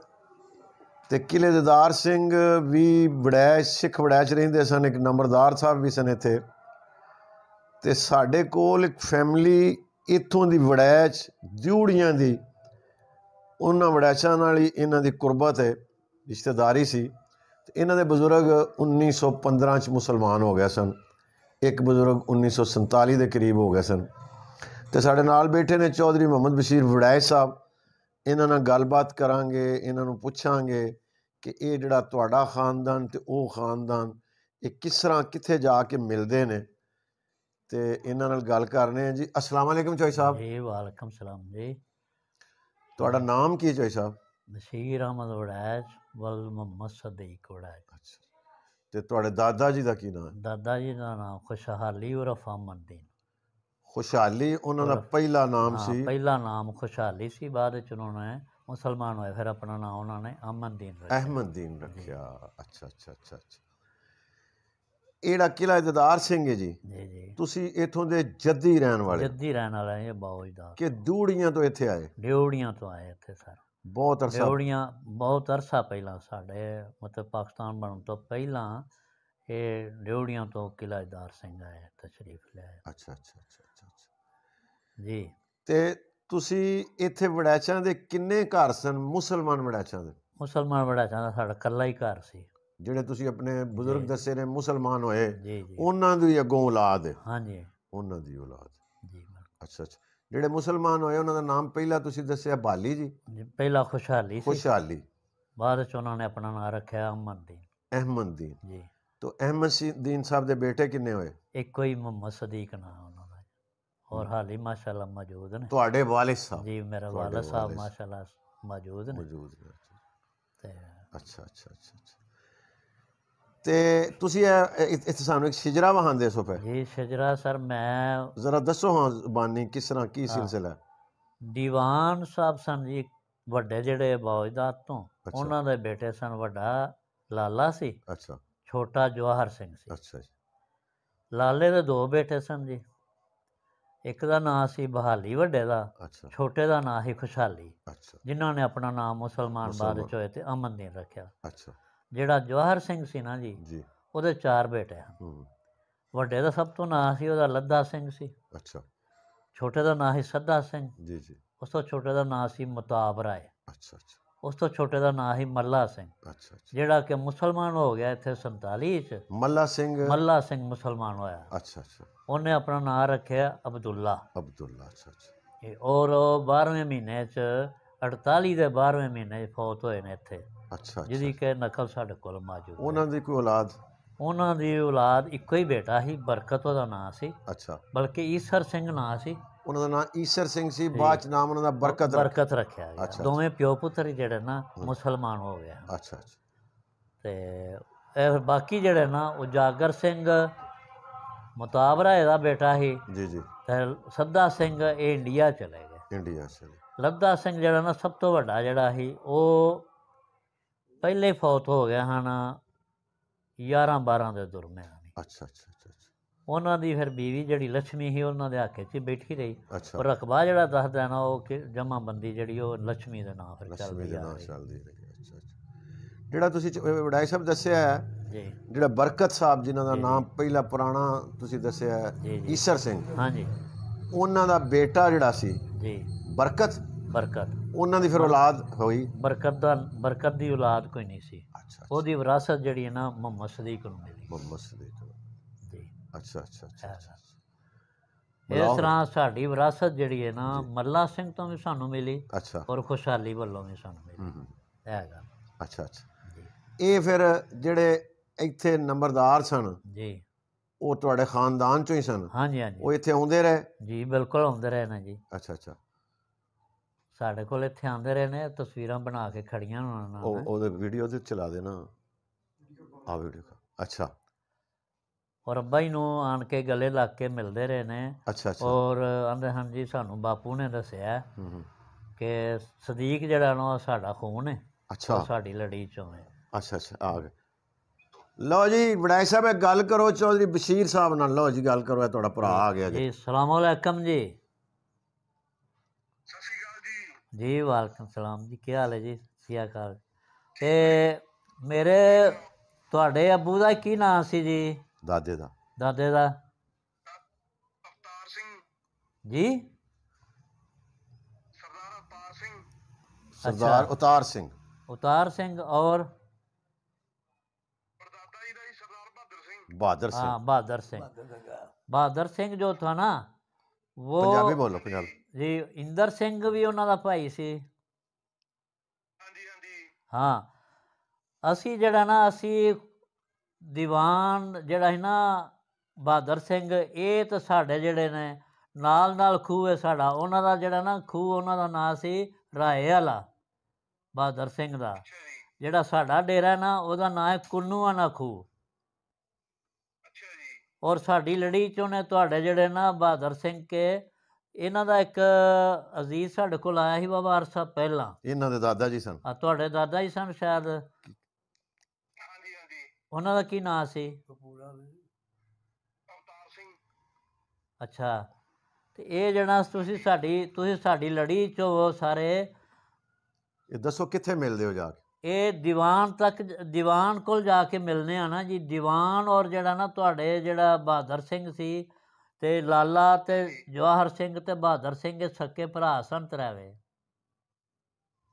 ਤੇ ਕਿਲੇਦਾਰ ਸਿੰਘ ਵੀ ਵੜੈਚ ਸਿੱਖ ਵੜੈਚ ਰਹਿੰਦੇ ਸਨ ਇੱਕ ਨੰਬਰਦਾਰ ਸਾਹਿਬ ਵੀ ਸਨ ਇੱਥੇ ਤੇ ਸਾਡੇ ਕੋਲ ਇੱਕ ਫੈਮਿਲੀ ਇੱਥੋਂ ਦੀ ਵੜੈਚ ਦਿਉੜੀਆਂ ਦੀ ਉਹਨਾਂ ਵੜੈਚਾਂ ਨਾਲ ਹੀ ਇਹਨਾਂ ਦੀ ਕੁਰਬਤ ਹੈ ਰਿਸ਼ਤੇਦਾਰੀ ਸੀ ਇਹਨਾਂ ਦੇ ਬਜ਼ੁਰਗ 1915 ਚ ਮੁਸਲਮਾਨ ਹੋ ਗਏ ਸਨ ਇੱਕ ਬਜ਼ੁਰਗ 1947 ਦੇ ਕਰੀਬ ਹੋ ਗਏ ਸਨ ਤੇ ਸਾਡੇ ਨਾਲ ਬੈਠੇ ਨੇ ਚੌਧਰੀ ਮੁਹੰਮਦ ਬਸ਼ੀਰ ਵੜਾਇ ਸਾਹਿਬ ਇਹਨਾਂ ਨਾਲ ਗੱਲਬਾਤ ਕਰਾਂਗੇ ਇਹਨਾਂ ਨੂੰ ਪੁੱਛਾਂਗੇ ਕਿ ਇਹ ਜਿਹੜਾ ਤੁਹਾਡਾ ਖਾਨਦਾਨ ਤੇ ਉਹ ਖਾਨਦਾਨ ਇਹ ਕਿਸ ਤਰ੍ਹਾਂ ਕਿੱਥੇ ਜਾ ਕੇ ਮਿਲਦੇ ਨੇ ਤੇ ਇਹਨਾਂ ਨਾਲ ਗੱਲ ਕਰਨੇ ਆ ਜੀ ਅਸਲਾਮ ਅਲੈਕਮ ਚੋਈ ਸਾਹਿਬ ਜੀ ਵਾਲਕਮ ਸਲਾਮ ਜੀ ਤੁਹਾਡਾ ਨਾਮ ਕੀ ਹੈ ਚੋਈ ਸਾਹਿਬ ਨਸੀਰ ਅਹਿਮਦ ਵੜੈਚ ਵਲ ਮੁਹੰਮਦ ਸਦੀਕ ਵੜੈਚ ਤੇ ਤੁਹਾਡੇ ਦਾਦਾ ਜੀ ਦਾ ਕੀ ਨਾਮ ਹੈ ਦਾਦਾ ਜੀ ਦਾ ਨਾਮ ਖੁਸ਼ਹਾਲੀ ਉਰਫ ਅਮਨਦੀਨ ਖੁਸ਼ਹਾਲੀ ਉਹਨਾਂ ਦਾ ਪਹਿਲਾ ਨਾਮ ਸੀ ਪਹਿਲਾ ਨਾਮ ਖੁਸ਼ਹਾਲੀ ਸੀ ਬਾਅਦ ਵਿੱਚ ਉਹਨਾਂ ਨੇ ਮੁਸਲਮਾਨ ਹੋਏ ਫਿਰ ਆਪਣਾ ਨਾਮ ਉਹਨਾਂ ਨੇ ਅਮਨਦੀਨ ਰੱਖਿਆ ਅਹਿਮਦਦੀਨ ਰੱਖਿਆ ਅੱਛਾ ਅੱਛਾ ਅੱਛਾ ਅੱਛਾ ਇਹੜਾ ਕਿਲਾ ਜਦਾਰ ਸਿੰਘ ਹੈ ਜੀ ਜੀ ਜੀ ਤੁਸੀਂ ਇਥੋਂ ਦੇ ਜੱਦੀ ਰਹਿਣ ਵਾਲੇ ਜੱਦੀ ਰਹਿਣ ਵਾਲੇ ਇਹ ਬਾਉਜਦਾਰ ਕਿ ਦੂੜੀਆਂ ਤੋਂ ਇੱਥੇ ਆਏ ਡਿਉੜੀਆਂ ਤੋਂ ਆਏ ਇੱਥੇ ਸਰ ਬਹੁਤ ਅਰਸਾ ਜੋੜੀਆਂ ਬਹੁਤ ਅਰਸਾ ਪਹਿਲਾਂ ਸਾਡੇ ਮਤਲਬ ਪਾਕਿਸਤਾਨ ਬਣਨ ਤੋਂ ਪਹਿਲਾਂ ਇਹ ਡਿਉੜੀਆਂ ਤੋਂ ਕਿਲਾਦਾਰ ਸਿੰਘ ਆਇਆ ਤਸ਼ਰੀਫ ਲੈ ਅੱਛਾ ਅੱਛਾ ਅੱਛਾ ਅੱਛਾ ਜੀ ਤੇ ਤੁਸੀਂ ਇੱਥੇ ਵੜੈਚਾਂ ਦੇ ਕਿੰਨੇ ਘਰ ਸਨ ਮੁਸਲਮਾਨ ਵੜੈਚਾਂ ਦੇ ਮੁਸਲਮਾਨ ਵੜੈਚਾਂ ਦਾ ਸਾਡਾ ਕੱਲਾ ਹੀ ਘਰ ਸੀ ਜਿਹੜੇ ਤੁਸੀਂ ਆਪਣੇ ਬਜ਼ੁਰਗ ਦੱਸੇ ਨੇ ਮੁਸਲਮਾਨ ਹੋਏ ਉਹਨਾਂ ਦੀ ਅਗੋਂ ਔਲਾਦ ਹਾਂਜੀ ਉਹਨਾਂ ਦੀ ਔਲਾਦ ਜੀ ਅੱਛਾ ਅੱਛਾ ਜਿਹੜੇ ਮੁਸਲਮਾਨ ਹੋਏ ਉਹਨਾਂ ਦਾ ਨਾਮ ਪਹਿਲਾਂ ਤੁਸੀਂ ਦੱਸਿਆ ਬਾਲੀ ਜੀ ਪਹਿਲਾਂ ਖੁਸ਼ਹਾਲੀ ਸੀ ਖੁਸ਼ਹਾਲੀ ਬਾਅਦ ਚ ਉਹਨਾਂ ਨੇ ਆਪਣਾ ਨਾਮ ਰੱਖਿਆ ਅਹਿਮਦਦੀਨ ਅਹਿਮਦਦੀਨ ਜੀ तो अहमद दीन साहब के बेटे किन्ने होए एक ही मोहम्मद सदीक नाम उन्होंने और हाल ही माशाल्लाह मौजूद ने ਤੁਹਾਡੇ ਵਾਲਿਦ ਸਾਹਿਬ ਜੀ ਮੇਰਾ ਵਾਲਿਦ ਸਾਹਿਬ ਮਾਸ਼ਾਅੱਲਾ ਮੌਜੂਦ ਨੇ ਮੌਜੂਦ ਨੇ ਤੇ ਅੱਛਾ ਅੱਛਾ ਅੱਛਾ ਤੇ ਤੁਸੀਂ ਇਹ ਸਾਨੂੰ ਇੱਕ ਸ਼ਜਰਾ ਵਹਾਂਦੇ ਸੋ ਫੇ ਇਹ ਸ਼ਜਰਾ ਸਰ ਮੈਂ ਜ਼ਰਾ ਦੱਸੋ ਹਾਂ ਬਾਨੀ ਕਿਸ ਤਰ੍ਹਾਂ ਕੀ ਸਿਲਸਿਲਾ ਦੀਵਾਨ ਸਾਹਿਬ ਸਨ ਜੀ ਵੱਡੇ ਜਿਹੜੇ ਬੌਜਦਾਤ ਤੋਂ ਉਹਨਾਂ ਦੇ ਬੇਟੇ ਸਨ ਵੱਡਾ ਲਾਲਾ ਸੀ ਅੱਛਾ ਛੋਟਾ ਜਵਾਹਰ ਸਿੰਘ ਸੀ ਅੱਛਾ ਜੀ ਲਾਲੇ ਦੇ ਦੋ ਬੇਟੇ ਸਨ ਜੀ ਇੱਕ ਦਾ ਨਾਂ ਸੀ ਬਹਾਲੀ ਵੱਡੇ ਦਾ ਛੋਟੇ ਦਾ ਨਾਂ ਸੀ ਖੁਸ਼ਹਾਲੀ ਜਿਨ੍ਹਾਂ ਨੇ ਆਪਣਾ ਨਾਮ ਮੁਸਲਮਾਨ ਬਾਅਦ ਚ ਹੋਏ ਤੇ ਨੇ ਰੱਖਿਆ ਅੱਛਾ ਜਿਹੜਾ ਜਵਾਹਰ ਸਿੰਘ ਸੀ ਨਾ ਜੀ ਜੀ ਉਹਦੇ ਚਾਰ ਬੇਟੇ ਹਨ ਵੱਡੇ ਦਾ ਸਭ ਤੋਂ ਨਾਂ ਸੀ ਉਹਦਾ ਲੱਦਾ ਸਿੰਘ ਸੀ ਅੱਛਾ ਛੋਟੇ ਦਾ ਨਾਂ ਸੀ ਸੱਦਾ ਸਿੰਘ ਜੀ ਜੀ ਉਸ ਤੋਂ ਛੋਟੇ ਦਾ ਨਾਂ ਸੀ ਮਤਾਬ ਰਾਏ ਅੱਛਾ ਅੱਛਾ ਉਸ ਤੋਂ ਛੋਟੇ ਦਾ ਨਾਂ ਸੀ ਮੱਲਾ ਸਿੰਘ ਅੱਛਾ ਜਿਹੜਾ ਕਿ ਮੁਸਲਮਾਨ ਹੋ ਗਿਆ ਇੱਥੇ 47 ਚ ਮੱਲਾ ਸਿੰਘ ਮੱਲਾ ਸਿੰਘ ਮੁਸਲਮਾਨ ਹੋਇਆ ਅੱਛਾ ਅੱਛਾ ਉਹਨੇ ਆਪਣਾ ਨਾਂ ਰੱਖਿਆ ਅਬਦੁੱਲਾ ਅਬਦੁੱਲਾ ਅੱਛਾ ਅੱਛਾ ਔਰ 12ਵੇਂ ਮਹੀਨੇ ਚ 48 ਦੇ 12ਵੇਂ ਮਹੀਨੇ ਫੌਤ ਹੋਏ ਨੇ ਇੱਥੇ ਅੱਛਾ ਜਿਹਦੀ ਕਿ ਨਕਲ ਸਾਡੇ ਕੋਲ ਮੌਜੂਦ ਉਹਨਾਂ ਦੀ ਕੋਈ ਔਲਾਦ ਉਹਨਾਂ ਦੀ ਔਲਾਦ ਇੱਕੋ ਹੀ ਬੇਟਾ ਸੀ ਬਰਕਤ ਉਹਦਾ ਨਾਂ ਸੀ ਅੱਛਾ ਬਲਕਿ ਈਸਰ ਸਿੰਘ ਨਾਂ ਸੀ ਉਹਨਾਂ ਦਾ ਨਾਂ ਈਸਰ ਸਿੰਘ ਸੀ ਬਾਅਦ ਚ ਨਾਮ ਉਹਨਾਂ ਦਾ ਬਰਕਤ ਬਰਕਤ ਰੱਖਿਆ ਗਿਆ ਦੋਵੇਂ ਪਿਓ ਪੁੱਤਰ ਜਿਹੜੇ ਨਾ ਮੁਸਲਮਾਨ ਹੋ ਗਏ ਅੱਛਾ ਅੱਛਾ ਤੇ ਇਹ ਬਾਕੀ ਜਿਹੜੇ ਨਾ ਉਜਾਗਰ ਸਿੰਘ ਮੁਤਾਬਰਾ ਇਹਦਾ ਬੇਟਾ ਸੀ ਜੀ ਜੀ ਤੇ ਸੱਦਾ ਸਿੰਘ ਇਹ ਇੰਡੀਆ ਚਲੇ ਗਏ ਇੰਡੀਆ ਚਲੇ ਲੱਦਾ ਸਿੰਘ ਜਿਹੜਾ ਨਾ ਸਭ ਤੋਂ ਵੱਡਾ ਜਿਹੜਾ ਸੀ ਉਹ ਪਹਿਲੇ ਫੌਤ ਹੋ ਗਿਆ ਹਨ 11 12 ਦੇ ਦਰਮਿਆਨ ਅੱਛਾ ਅੱਛਾ ਅੱਛਾ ਉਹਨਾਂ ਦੀ ਫਿਰ بیوی ਜਿਹੜੀ ਲక్ష్ਮੀ ਸੀ ਉਹਨਾਂ ਦੇ ਹੱਕੇ 'ਚ ਬੈਠੀ ਰਹੀ ਪਰ ਰਕਬਾ ਜਿਹੜਾ ਦੱਸਦਾ ਨਾ ਉਹ ਕਿ ਬੰਦੀ ਜਿਹੜੀ ਉਹ ਲక్ష్ਮੀ ਦੇ ਨਾਮ ਫਿਰ ਚੱਲਦੀ ਆ ਰਹੀ ਅੱਛਾ ਅੱਛਾ ਜਿਹੜਾ ਤੁਸੀਂ ਵਡਾਈ ਸਾਹਿਬ ਦੱਸਿਆ ਹੈ ਜੀ ਜਿਹੜਾ ਬਰਕਤ ਸਾਹਿਬ ਜਿਨ੍ਹਾਂ ਦਾ ਨਾਮ ਪਹਿਲਾ ਪੁਰਾਣਾ ਤੁਸੀਂ ਦੱਸਿਆ ਹੈ ਈਸ਼ਰ ਸਿੰਘ ਹਾਂਜੀ ਉਹਨਾਂ ਦਾ ਬੇਟਾ ਜਿਹੜਾ ਸੀ ਜੀ ਬਰਕਤ ਬਰਕਤ ਉਹਨਾਂ ਦੀ ਫਿਰ ਔਲਾਦ ਹੋਈ ਬਰਕਤ ਦਾ ਬਰਕਤ ਦੀ ਔਲਾਦ ਕੋਈ ਨਹੀਂ ਸੀ ਅੱਛਾ ਉਹਦੀ ਵਿਰਾਸਤ ਜਿਹੜੀ ਹੈ ਨਾ ਮੁਹੰਮਦ ਸਦੀਕ ਨੂੰ ਮਿਲੀ ਮੁਹੰਮਦ ਸਦੀਕ ਜੀ ਅੱਛਾ ਅੱਛਾ ਅੱਛਾ ਇਸ ਤਰ੍ਹਾਂ ਸਾਡੀ ਵਿਰਾਸਤ ਜਿਹੜੀ ਹੈ ਨਾ ਮੱਲਾ ਸਿੰਘ ਤੋਂ ਵੀ ਸਾਨੂੰ ਮਿਲੀ ਅੱਛਾ ਔਰ ਖੁਸ਼ਹਾਲੀ ਵੱਲੋਂ ਵੀ ਸਾਨੂੰ ਮਿਲੀ ਹੈਗਾ ਅੱਛਾ ਅੱਛਾ ਇਹ ਫਿਰ ਜਿਹੜੇ ਇੱਥੇ ਨੰਬਰਦਾਰ ਸਨ ਜੀ ਉਹ ਤੁਹਾਡੇ ਖਾਨਦਾਨ ਚੋਂ ਹੀ ਸਨ ਹਾਂਜੀ ਹਾਂਜੀ ਉਹ ਇੱਥੇ ਆਉਂਦੇ ਰਹੇ ਜੀ ਬਿਲਕੁਲ ਆਉਂਦੇ ਰਹੇ ਨਾ ਜੀ ਅੱਛਾ ਅੱਛਾ ਸਾਡੇ ਕੋਲ ਇੱਥੇ ਆਉਂਦੇ ਰਹੇ ਨੇ ਤਸਵੀਰਾਂ ਬਣਾ ਕੇ ਖੜੀਆਂ ਉਹਨਾਂ ਨਾਲ ਉਹ ਉਹਦੇ ਵੀਡੀਓ ਦੇ ਚਲਾ ਦੇਣਾ ਆ ਵੀਡੀਓ ਅੱਛਾ ਔਰ ਅੱਬਾ ਹੀ ਨੂੰ ਆਣ ਕੇ ਗਲੇ ਲੱਗ ਕੇ ਮਿਲਦੇ ਰਹੇ ਨੇ ਅੱਛਾ ਅੱਛਾ ਔਰ ਆਂਦੇ ਹਨ ਜੀ ਸਾਨੂੰ ਬਾਪੂ ਨੇ ਦੱਸਿਆ ਕਿ ਸਦੀਕ ਜਿਹੜਾ ਨਾ ਸਾਡਾ ਖੂਨ ਹੈ ਅੱਛਾ ਸਾਡੀ ਲੜੀ ਚੋਂ ਹੈ ਅੱਛਾ ਅੱਛਾ ਆ ਗਏ ਲਓ ਜੀ ਵਡਾਈ ਸਾਹਿਬ ਗੱਲ ਕਰੋ ਚੌਧਰੀ ਬਸ਼ੀਰ ਸਾਹਿਬ ਨਾਲ ਲਓ ਜੀ ਗੱਲ ਕਰੋ ਇਹ ਤੁਹਾਡਾ ਭਰਾ ਆ ਗਿਆ ਜੀ ਸਲਾਮ ਅਲੈਕਮ ਜੀ ਜੀ ਵਾਲਕਮ ਸਲਾਮ ਜੀ ਕੀ ਹਾਲ ਹੈ ਜੀ ਸਿਆ ਕਾਲ ਤੇ ਮੇਰੇ ਤੁਹਾਡੇ ਅੱਬੂ ਦਾ ਕੀ ਨਾਮ ਸੀ ਜੀ ਦਾਦੇ ਦਾ ਦਾਦੇ ਦਾ ਅਵਤਾਰ ਸਿੰਘ ਜੀ ਸਰਦਾਰ ਸਿੰਘ ਸਰਦਾਰ ਉਤਾਰ ਸਿੰਘ ਉਤਾਰ ਸਿੰਘ ਔਰ ਪਰਦਾਦਾ ਜੀ ਦਾ ਜੀ ਸਰਦਾਰ ਬਹਾਦਰ ਸਿੰਘ ਬਹਾਦਰ ਹਾਂ ਬਹਾਦਰ ਸਿੰਘ ਬਹਾਦਰ ਸਿੰਘ ਜੋ ਥਾ ਨਾ ਉਹ ਪੰਜਾਬੀ ਬੋਲੋ ਪੰਜਾਬੀ ਜੀ ਇੰਦਰ ਸਿੰਘ ਵੀ ਉਹਨਾਂ ਦਾ ਭਾਈ ਸੀ ਹਾਂਜੀ ਹਾਂਜੀ ਹਾਂ ਅਸੀਂ ਜਿਹੜਾ ਨਾ ਅਸੀਂ ਦੀਵਾਨ ਜਿਹੜਾ ਹੈ ਨਾ ਬਹਾਦਰ ਸਿੰਘ ਇਹ ਤਾਂ ਸਾਡੇ ਜਿਹੜੇ ਨੇ ਨਾਲ ਨਾਲ ਖੂਹ ਹੈ ਸਾਡਾ ਉਹਨਾਂ ਦਾ ਜਿਹੜਾ ਨਾ ਖੂਹ ਉਹਨਾਂ ਦਾ ਨਾਂ ਸੀ ਰਾਏ ਵਾਲਾ ਬਹਾਦਰ ਸਿੰਘ ਦਾ ਜਿਹੜਾ ਸਾਡਾ ਡੇਰਾ ਨਾ ਉਹਦਾ ਨਾਂ ਹੈ ਕੁੰਨੂਆ ਨਾ ਖੂਹ ਔਰ ਸਾਡੀ ਲੜੀ ਚ ਉਹਨੇ ਤੁਹਾਡੇ ਜਿਹੜੇ ਨਾ ਬਹਾਦਰ ਸਿੰਘ ਕੇ ਇਹਨਾਂ ਦਾ ਇੱਕ ਅਜ਼ੀਜ਼ ਸਾਡੇ ਕੋਲ ਆਇਆ ਸੀ ਬਾਬਾ ਅਰਸਾ ਪਹਿਲਾਂ ਇਹਨਾਂ ਦੇ ਦਾਦਾ ਜੀ ਸਨ ਆ ਤੁਹਾਡੇ ਦਾਦਾ ਜੀ ਸਨ ਸ਼ਾਇਦ ਹਾਂਜੀ ਹਾਂਜੀ ਉਹਨਾਂ ਦਾ ਕੀ ਨਾਮ ਸੀ ਕਪੂਰਾ ਸਿੰਘ ਅੱਛਾ ਤੇ ਇਹ ਜਿਹੜਾ ਤੁਸੀਂ ਸਾਡੀ ਤੁਸੀਂ ਸਾਡੀ ਲੜੀ ਚ ਸਾਰੇ ਇਹ ਦੱਸੋ ਕਿੱਥੇ ਮਿਲਦੇ ਹੋ ਜਾ ਕੇ ਇਹ ਦੀਵਾਨ ਤੱਕ ਦੀਵਾਨ ਕੋਲ ਜਾ ਕੇ ਮਿਲਨੇ ਆ ਨਾ ਜੀ ਦੀਵਾਨ ਔਰ ਜਿਹੜਾ ਨਾ ਤੁਹਾਡੇ ਜਿਹੜਾ ਬਹਾਦਰ ਸਿੰਘ ਸੀ ਤੇ ਲਾਲਾ ਤੇ ਜਵਾਹਰ ਸਿੰਘ ਤੇ ਬਹਾਦਰ ਸਿੰਘ ਦੇ ਸੱਕੇ ਭਰਾ ਸਨ ਤਰਾਵੇ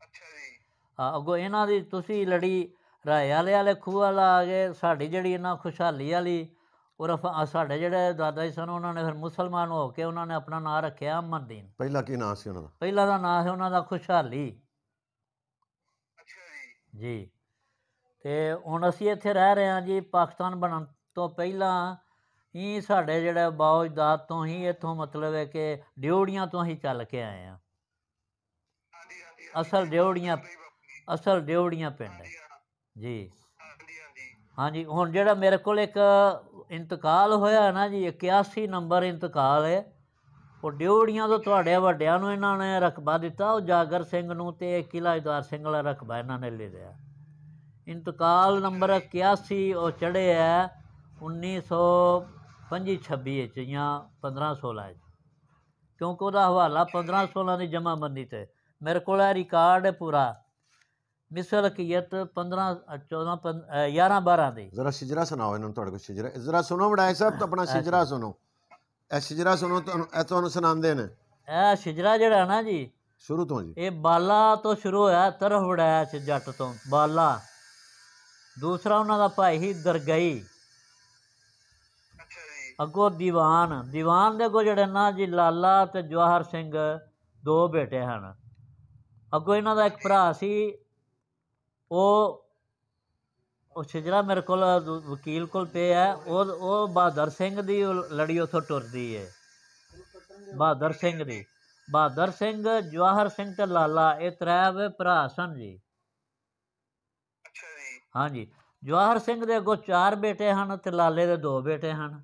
ਅੱਛਾ ਜੀ ਹਾਂ ਅਗੋ ਇਹਨਾਂ ਦੀ ਤੁਸੀਂ ਲੜੀ ਰਾਏ ਵਾਲੇ ਵਾਲੇ ਖੂਹ ਵਾਲਾ ਆ ਗਏ ਸਾਡੀ ਜਿਹੜੀ ਇਹਨਾਂ ਖੁਸ਼ਹਾਲੀ ਵਾਲੀ ਔਰ ਸਾਡੇ ਜਿਹੜੇ ਦਾਦਾ ਜੀ ਸਨ ਉਹਨਾਂ ਨੇ ਫਿਰ ਮੁਸਲਮਾਨ ਹੋ ਕੇ ਉਹਨਾਂ ਨੇ ਆਪਣਾ ਨਾਮ ਰੱਖਿਆ ਅਮਨਦੀਨ ਪਹਿਲਾ ਕੀ ਨਾਮ ਸੀ ਉਹਨਾਂ ਦਾ ਪਹਿਲਾ ਦਾ ਨਾਮ ਹੈ ਉਹਨਾਂ ਦਾ ਖੁਸ਼ਹਾਲੀ ਅੱਛਾ ਜੀ ਜੀ ਤੇ ਹੁਣ ਅਸੀਂ ਇੱਥੇ ਰਹਿ ਰਹੇ ਹਾਂ ਜੀ ਪਾਕਿਸਤਾਨ ਬਣਨ ਤੋਂ ਪਹਿਲਾਂ ਇਹ ਸਾਡੇ ਜਿਹੜਾ ਬਾਉਜਦਾਦ ਤੋਂ ਹੀ ਇਥੋਂ ਮਤਲਬ ਹੈ ਕਿ ਡਿਉੜੀਆਂ ਤੋਂ ਹੀ ਚੱਲ ਕੇ ਆਏ ਆ ਅਸਲ ਡਿਉੜੀਆਂ ਅਸਲ ਡਿਉੜੀਆਂ ਪਿੰਡ ਜੀ ਹਾਂਜੀ ਹੁਣ ਜਿਹੜਾ ਮੇਰੇ ਕੋਲ ਇੱਕ ਇੰਤਕਾਲ ਹੋਇਆ ਨਾ ਜੀ 81 ਨੰਬਰ ਇੰਤਕਾਲ ਹੈ ਉਹ ਡਿਉੜੀਆਂ ਤੋਂ ਤੁਹਾਡੇ ਵੱਡਿਆਂ ਨੂੰ ਇਹਨਾਂ ਨੇ ਰਕਬਾ ਦਿੱਤਾ ਉਹ ਜਾਗਰ ਸਿੰਘ ਨੂੰ ਤੇ ਕਿਲਾਜਦਾਰ ਸਿੰਘ ਦਾ ਰਕਬਾ ਇਹਨਾਂ ਨੇ ਲੈ ਲਿਆ ਇੰਤਕਾਲ ਨੰਬਰ 81 ਉਹ ਚੜ੍ਹੇ ਹੈ 1900 पंजी छब्बीअ च या पंद्रहं सोलह ਕਿਉਂਕਿ ਉਹਦਾ ਹਵਾਲਾ हवाला पंद्रहं सोलह दी जमाबंदी ते मेरे कोल ਹੈ ऐ ਮਿਸਲ ਕੀਤ 15 14 11 12 ਦੇ ਜ਼ਰਾ ਸ਼ਿਜਰਾ ਸੁਣਾਓ ਇਹਨਾਂ ਨੂੰ ਤੁਹਾਡੇ ਕੋਲ ਸ਼ਿਜਰਾ ਜ਼ਰਾ ਸੁਣੋ ਵਡਾਈ ਸਾਹਿਬ ਤਾਂ ਆਪਣਾ ਸ਼ਿਜਰਾ ਸੁਣੋ ਇਹ ਸ਼ਿਜਰਾ ਸੁਣੋ ਤੁਹਾਨੂੰ ਇਹ ਤੁਹਾਨੂੰ ਸੁਣਾਉਂਦੇ ਨੇ ਇਹ ਸ਼ਿਜਰਾ ਜਿਹੜਾ ਨਾ ਜੀ ਸ਼ੁਰੂ ਤੋਂ ਜੀ ਇਹ ਬਾਲਾ ਤੋਂ ਸ਼ੁਰੂ ਹੋਇਆ ਤਰਫ ਵੜਾਇਆ ਸੀ ਜੱਟ ਤੋਂ ਬਾਲਾ ਦੂਸਰਾ ਉਹਨਾਂ ਦਾ ਭਾਈ ਹੀ ਦਰਗਈ ਅਗੋ ਦੀਵਾਨ ਦੀਵਾਨ ਦੇ ਕੋ ਜਿਹੜੇ ਨਾ ਜੀ ਲਾਲਾ ਤੇ ਜਵਾਹਰ ਸਿੰਘ ਦੋ ਬੇਟੇ ਹਨ ਅਗੋ ਇਹਨਾਂ ਦਾ ਇੱਕ ਭਰਾ ਸੀ ਉਹ ਉਹ ਜਿਹੜਾ ਮੇਰੇ ਕੋਲ ਵਕੀਲ ਕੋਲ ਪਏ ਆ ਉਹ ਉਹ ਬਹਾਦਰ ਸਿੰਘ ਦੀ ਲੜੀ ਉਥੋਂ ਟੁਰਦੀ ਏ ਬਹਾਦਰ ਸਿੰਘ ਦੀ ਬਹਾਦਰ ਸਿੰਘ ਜਵਾਹਰ ਸਿੰਘ ਤੇ ਲਾਲਾ ਇਹ ਤਰੇ ਵੇ ਭਰਾ ਸਨ ਜੀ ਹਾਂਜੀ ਜਵਾਹਰ ਸਿੰਘ ਦੇ ਅਗੋ ਚਾਰ ਬੇਟੇ ਹਨ ਤੇ ਲਾਲੇ ਦੇ ਦੋ ਬੇਟੇ ਹਨ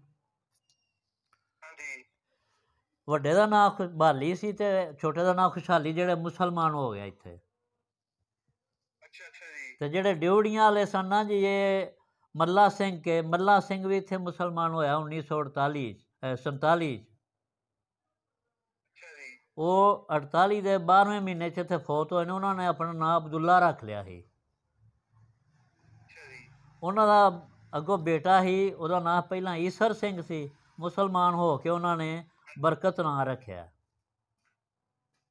ਵੱਡੇ ਦਾ ਨਾਮ ਬਹਾਲੀ ਸੀ ਤੇ ਛੋਟੇ ਦਾ ਨਾਮ ਖੁਸ਼ਹਾਲੀ ਜਿਹੜੇ ਮੁਸਲਮਾਨ ਹੋ ਗਿਆ ਇੱਥੇ ਅੱਛਾ ਅੱਛਾ ਜੀ ਤੇ ਜਿਹੜੇ ਡਿਊੜੀਆਂ ਵਾਲੇ ਸਨ ਨਾ ਜੀ ਇਹ ਮੱਲਾ ਸਿੰਘ ਕੇ ਮੱਲਾ ਸਿੰਘ ਵੀ ਇੱਥੇ ਮੁਸਲਮਾਨ ਹੋਇਆ 1948 47 ਉਹ 48 ਦੇ 12ਵੇਂ ਮਹੀਨੇ 'ਚ ਇੱਥੇ ਫੌਤ ਹੋਏ ਨੇ ਉਹਨਾਂ ਨੇ ਆਪਣਾ ਨਾਂ ਅਬਦੁੱਲਾ ਰੱਖ ਲਿਆ ਸੀ ਉਹਨਾਂ ਦਾ ਅੱਗੋ ਬੇਟਾ ਹੀ ਉਹਦਾ ਨਾਂ ਪਹਿਲਾਂ ਈਸਰ ਸਿੰਘ ਸੀ ਮੁਸਲਮਾਨ ਹੋ ਕੇ ਉਹਨਾਂ ਨੇ ਬਰਕਤ ਨਾਂ ਰੱਖਿਆ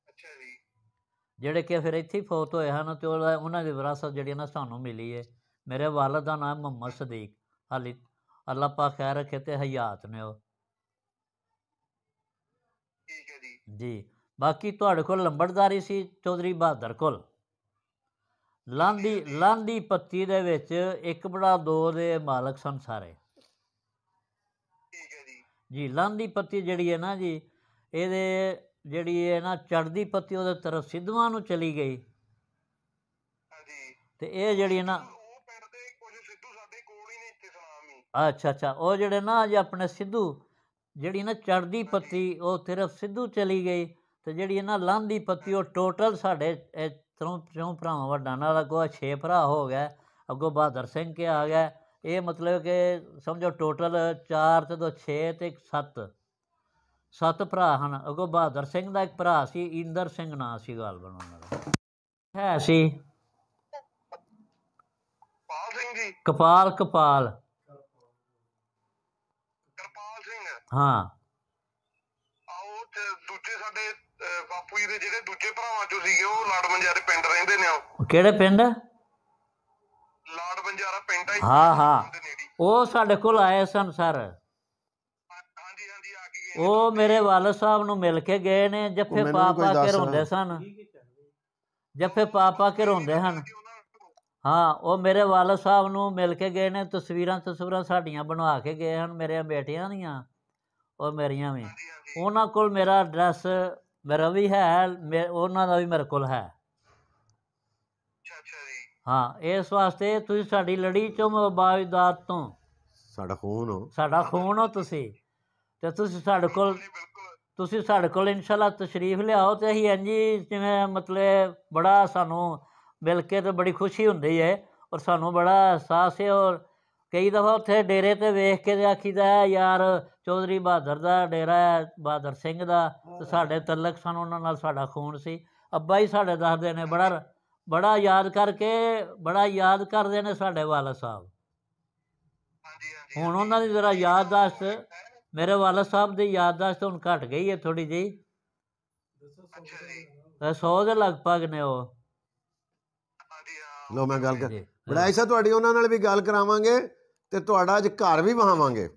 ਅੱਛਾ ਜੀ ਜਿਹੜੇ ਕਿ ਫਿਰ ਇੱਥੇ ਹੀ ਫੌਤ ਹੋਏ ਹਨ ਤੇ ਉਹ ਉਹਨਾਂ ਦੀ ਵਿਰਾਸਤ ਜਿਹੜੀ ਨਾ ਸਾਨੂੰ ਮਿਲੀ ਹੈ ਮੇਰੇ ਵਾਲਦ ਦਾ ਨਾਮ ਮੁਹੰਮਦ ਸਦੀਕ ਹਾਲੀ ਅੱਲਾਹ ਪਾਕ ਖੈਰ ਰੱਖੇ ਤੇ ਹਯਾਤ ਨੇ ਉਹ ਠੀਕ ਹੈ ਜੀ ਜੀ ਬਾਕੀ ਤੁਹਾਡੇ ਕੋਲ ਲੰਬੜਦਾਰੀ ਸੀ ਚੌਧਰੀ ਬਹਾਦਰ ਕੋਲ ਲਾਂਦੀ ਲਾਂਦੀ ਪੱਤੀ ਦੇ ਵਿੱਚ ਇੱਕ ਬੜਾ ਦੋ ਦੇ ਮਾਲਕ ਸਨ ਸਾਰੇ ਜੀ ਦੀ ਪੱਤੀ ਜਿਹੜੀ ਹੈ ਨਾ ਜੀ ਇਹਦੇ ਜਿਹੜੀ ਹੈ ਨਾ ਚੜਦੀ ਪੱਤੀ ਉਹਦੇ ਤਰਫ ਸਿੱਧਵਾਂ ਨੂੰ ਚਲੀ ਗਈ ਹਾਂਜੀ ਤੇ ਇਹ ਜਿਹੜੀ ਹੈ ਨਾ ਉਹ ਪਿੰਡ ਦੇ ਸਿੱਧੂ ਸਾਡੇ ਕੋਲ ਹੀ ਇੱਥੇ ਅੱਛਾ ਅੱਛਾ ਉਹ ਜਿਹੜੇ ਨਾ ਜੀ ਆਪਣੇ ਸਿੱਧੂ ਜਿਹੜੀ ਨਾ ਚੜਦੀ ਪੱਤੀ ਉਹ ਤਰਫ ਸਿੱਧੂ ਚਲੀ ਗਈ ਤੇ ਜਿਹੜੀ ਹੈ ਨਾ ਲਾਂਦੀ ਪੱਤੀ ਉਹ ਟੋਟਲ ਸਾਡੇ ਤਰੋਂ ਤਰੋਂ ਭਰਾਵਾਂ ਵੱਡਾ ਨਾਲ ਅੱਗੋਂ 6 ਭਰਾ ਹੋ ਗਏ ਅੱਗੋਂ ਬਹਾਦਰ ਸਿੰਘ ਕੇ ਆ ਗਿਆ ਇਹ ਮਤਲਬ ਕਿ ਸਮਝੋ ਟੋਟਲ 4 ਤੇ 2 6 ਤੇ 7 7 ਭਰਾ ਹਨ ਅਗੋ ਬਹਾਦਰ ਸਿੰਘ ਦਾ ਇੱਕ ਭਰਾ ਸੀ ਇੰਦਰ ਸਿੰਘ ਨਾਂ ਸੀ ਗੱਲ ਬਣਾਉਣ ਦਾ ਹੈ ਸੀ ਕਪਾਲ ਸਿੰਘ ਜੀ ਕਪਾਲ ਕਪਾਲ ਕਪਾਲ ਸਿੰਘ ਹਾਂ ਆਓ ਤੇ ਦੂਜੇ ਸਾਡੇ ਬਾਪੂ ਜੀ ਦੇ ਜਿਹੜੇ ਦੂਜੇ ਭਰਾਵਾਂ ਚੋਂ ਸੀਗੇ ਉਹ ਲਾੜ ਮੰਜਾਰੇ ਪਿੰਡ ਰਹਿੰਦੇ ਨੇ ਉਹ ਕਿਹੜੇ ਪਿੰਡ ਲਾਡ ਬੰਜਾਰਾ ਪਿੰਡ ਹੈ ਹਾਂ ਹਾਂ ਉਹ ਸਾਡੇ ਕੋਲ ਆਏ ਸਨ ਸਰ ਹਾਂਜੀ ਹਾਂਜੀ ਆ ਕੇ ਗਏ ਉਹ ਮੇਰੇ ਵਾਲਦ ਸਾਹਿਬ ਨੂੰ ਮਿਲ ਕੇ ਗਏ ਨੇ ਜੱਫੇ ਪਾਪਾ ਕੇ ਰੋਂਦੇ ਸਨ ਜੱਫੇ ਪਾਪਾ ਕੇ ਰੋਂਦੇ ਹਨ ਹਾਂ ਉਹ ਮੇਰੇ ਵਾਲਦ ਸਾਹਿਬ ਨੂੰ ਮਿਲ ਕੇ ਗਏ ਨੇ ਤਸਵੀਰਾਂ ਤਸਵੀਰਾਂ ਸਾਡੀਆਂ ਬਣਵਾ ਕੇ ਗਏ ਹਨ ਮੇਰੇ ਬੇਟਿਆਂ ਦੀਆਂ ਉਹ ਮੇਰੀਆਂ ਵੀ ਉਹਨਾਂ ਕੋਲ ਮੇਰਾ ਐਡਰੈਸ ਮੇਰਾ ਵੀ ਹੈ ਉਹਨਾਂ ਦਾ ਵੀ ਮੇਰੇ ਕੋਲ ਹੈ ਹਾਂ ਇਸ ਵਾਸਤੇ ਤੁਸੀਂ ਸਾਡੀ ਲੜੀ ਚੋਂ ਮਬਾਇਦਾਤ ਤੋਂ ਸਾਡਾ ਖੂਨ ਹੋ ਸਾਡਾ ਖੂਨ ਹੋ ਤੁਸੀਂ ਤੇ ਤੁਸੀਂ ਸਾਡੇ ਕੋਲ ਤੁਸੀਂ ਸਾਡੇ ਕੋਲ ਇਨਸ਼ਾਅੱਲਾ ਤਸ਼ਰੀਫ ਲਿਆਓ ਤੇ ਅਸੀਂ ਅੰਜੀ ਜਿਵੇਂ ਮਤਲਬ ਬੜਾ ਸਾਨੂੰ ਮਿਲ ਕੇ ਤੇ ਬੜੀ ਖੁਸ਼ੀ ਹੁੰਦੀ ਹੈ ਔਰ ਸਾਨੂੰ ਬੜਾ ਅਹਿਸਾਸ ਹੈ ਔਰ ਕਈ ਦਫਾ ਉੱਥੇ ਡੇਰੇ ਤੇ ਵੇਖ ਕੇ ਆਖੀਦਾ ਯਾਰ ਚੌਧਰੀ ਬਹਾਦਰ ਦਾ ਡੇਰਾ ਹੈ ਬਹਾਦਰ ਸਿੰਘ ਦਾ ਤੇ ਸਾਡੇ ਤਲਕ ਸਾਨੂੰ ਉਹਨਾਂ ਨਾਲ ਸਾਡਾ ਖੂਨ ਸੀ ਅੱਬਾ ਹੀ ਸਾਡੇ ਦੱਸਦੇ ਨੇ ਬੜਾ ਬੜਾ ਯਾਦ ਕਰਕੇ ਬੜਾ ਯਾਦ ਕਰਦੇ ਨੇ ਸਾਡੇ ਵਾਲਾ ਸਾਹਿਬ ਹੁਣ ਉਹਨਾਂ ਦੀ ਜ਼ਰਾ ਯਾਦਦਾਸ਼ਤ ਮੇਰੇ ਵਾਲਾ ਸਾਹਿਬ ਦੀ ਯਾਦਦਾਸ਼ਤ ਹੁਣ ਘਟ ਗਈ ਹੈ ਥੋੜੀ ਜੀ 100 ਦੇ ਲਗਭਗ ਨੇ ਉਹ ਲੋ ਮੈਂ ਗੱਲ ਕਰ ਬੜਾ ਐਸਾ ਤੁਹਾਡੀ ਉਹਨਾਂ ਨਾਲ ਵੀ ਗੱਲ ਕਰਾਵਾਂਗੇ ਤੇ ਤੁਹਾਡਾ ਅੱਜ ਘਰ ਵੀ ਵਹਾਵਾਂਗੇ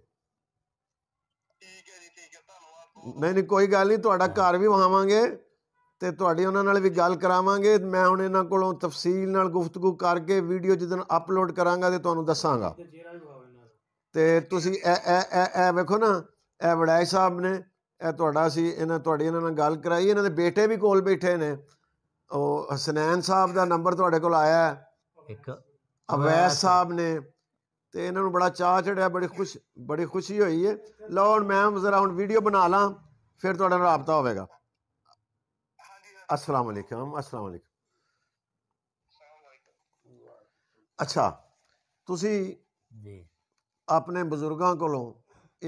ਨਹੀਂ ਨਹੀਂ ਕੋਈ ਗੱਲ ਨਹੀਂ ਤੁਹਾਡਾ ਘਰ ਵੀ ਵਹਾਵਾਂਗੇ ਤੇ ਤੁਹਾਡੀ ਉਹਨਾਂ ਨਾਲ ਵੀ ਗੱਲ ਕਰਾਵਾਂਗੇ ਮੈਂ ਹੁਣ ਇਹਨਾਂ ਕੋਲੋਂ ਤਫਸੀਲ ਨਾਲ ਗੁਫ਼ਤਗੂ ਕਰਕੇ ਵੀਡੀਓ ਜਦੋਂ ਅਪਲੋਡ ਕਰਾਂਗਾ ਤੇ ਤੁਹਾਨੂੰ ਦੱਸਾਂਗਾ ਤੇ ਤੁਸੀਂ ਇਹ ਇਹ ਇਹ ਵੇਖੋ ਨਾ ਇਹ ਵੜਾਈ ਸਾਹਿਬ ਨੇ ਇਹ ਤੁਹਾਡਾ ਸੀ ਇਹਨਾਂ ਤੁਹਾਡੀ ਇਹਨਾਂ ਨਾਲ ਗੱਲ ਕਰਾਈ ਇਹਨਾਂ ਦੇ ਬੇਟੇ ਵੀ ਕੋਲ ਬੈਠੇ ਨੇ ਉਹ ਹਸਨੈਨ ਸਾਹਿਬ ਦਾ ਨੰਬਰ ਤੁਹਾਡੇ ਕੋਲ ਆਇਆ ਹੈ ਇੱਕ ਅਵੈਸ ਸਾਹਿਬ ਨੇ ਤੇ ਇਹਨਾਂ ਨੂੰ ਬੜਾ ਚਾਹ ਚੜਿਆ ਬੜੀ ਖੁਸ਼ ਬੜੀ ਖੁਸ਼ੀ ਹੋਈ ਹੈ ਲਓ ਮੈਂ ਜ਼ਰਾ ਹੁਣ ਵੀਡੀਓ ਬਣਾ ਲਾਂ ਫਿਰ ਤੁਹਾਡਾ ਨਾਲ ਰابطਾ ਹੋਵੇਗਾ अस्सलाम वालेकुम अस्सलाम ਵਾਲੇਕੁਮ ਅੱਛਾ ਤੁਸੀਂ ਜੀ ਆਪਣੇ ਬਜ਼ੁਰਗਾਂ ਕੋਲੋਂ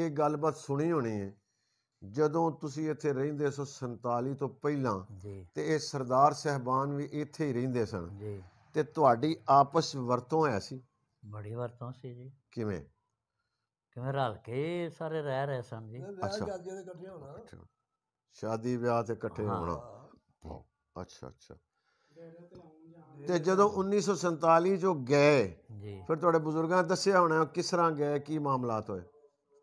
ਇਹ ਗੱਲਬਾਤ ਸੁਣੀ ਹੋਣੀ ਹੈ ਜਦੋਂ ਤੁਸੀਂ ਇੱਥੇ ਰਹਿੰਦੇ ਸੋ 47 ਤੋਂ ਪਹਿਲਾਂ ਤੇ ਇਹ ਸਰਦਾਰ ਸਹਿਬਾਨ ਵੀ ਇੱਥੇ ਹੀ ਰਹਿੰਦੇ ਸਨ ਜੀ ਤੇ ਤੁਹਾਡੀ ਆਪਸ ਵਰਤੋਂ ਐ ਸੀ ਬੜੀ ਵਰਤੋਂ ਸੀ ਜੀ ਕਿਵੇਂ ਕਿਵੇਂ ਰਲ ਕੇ ਸਾਰੇ ਰਹਿ ਰਹੇ ਸਨ ਜੀ ਅੱਛਾ ਸ਼ਾਦੀ ਵਿਆਹ ਤੇ ਇਕੱਠੇ ਹੋਣਾ ਅੱਛਾ ਅੱਛਾ ਤੇ ਜਦੋਂ 1947 ਜੋ ਗਏ ਜੀ ਫਿਰ ਤੁਹਾਡੇ ਬਜ਼ੁਰਗਾਂ ਨੇ ਦੱਸਿਆ ਹੋਣਾ ਕਿਸ ਤਰ੍ਹਾਂ ਗਏ ਕੀ ਮਾਮਲਾਤ ਹੋਏ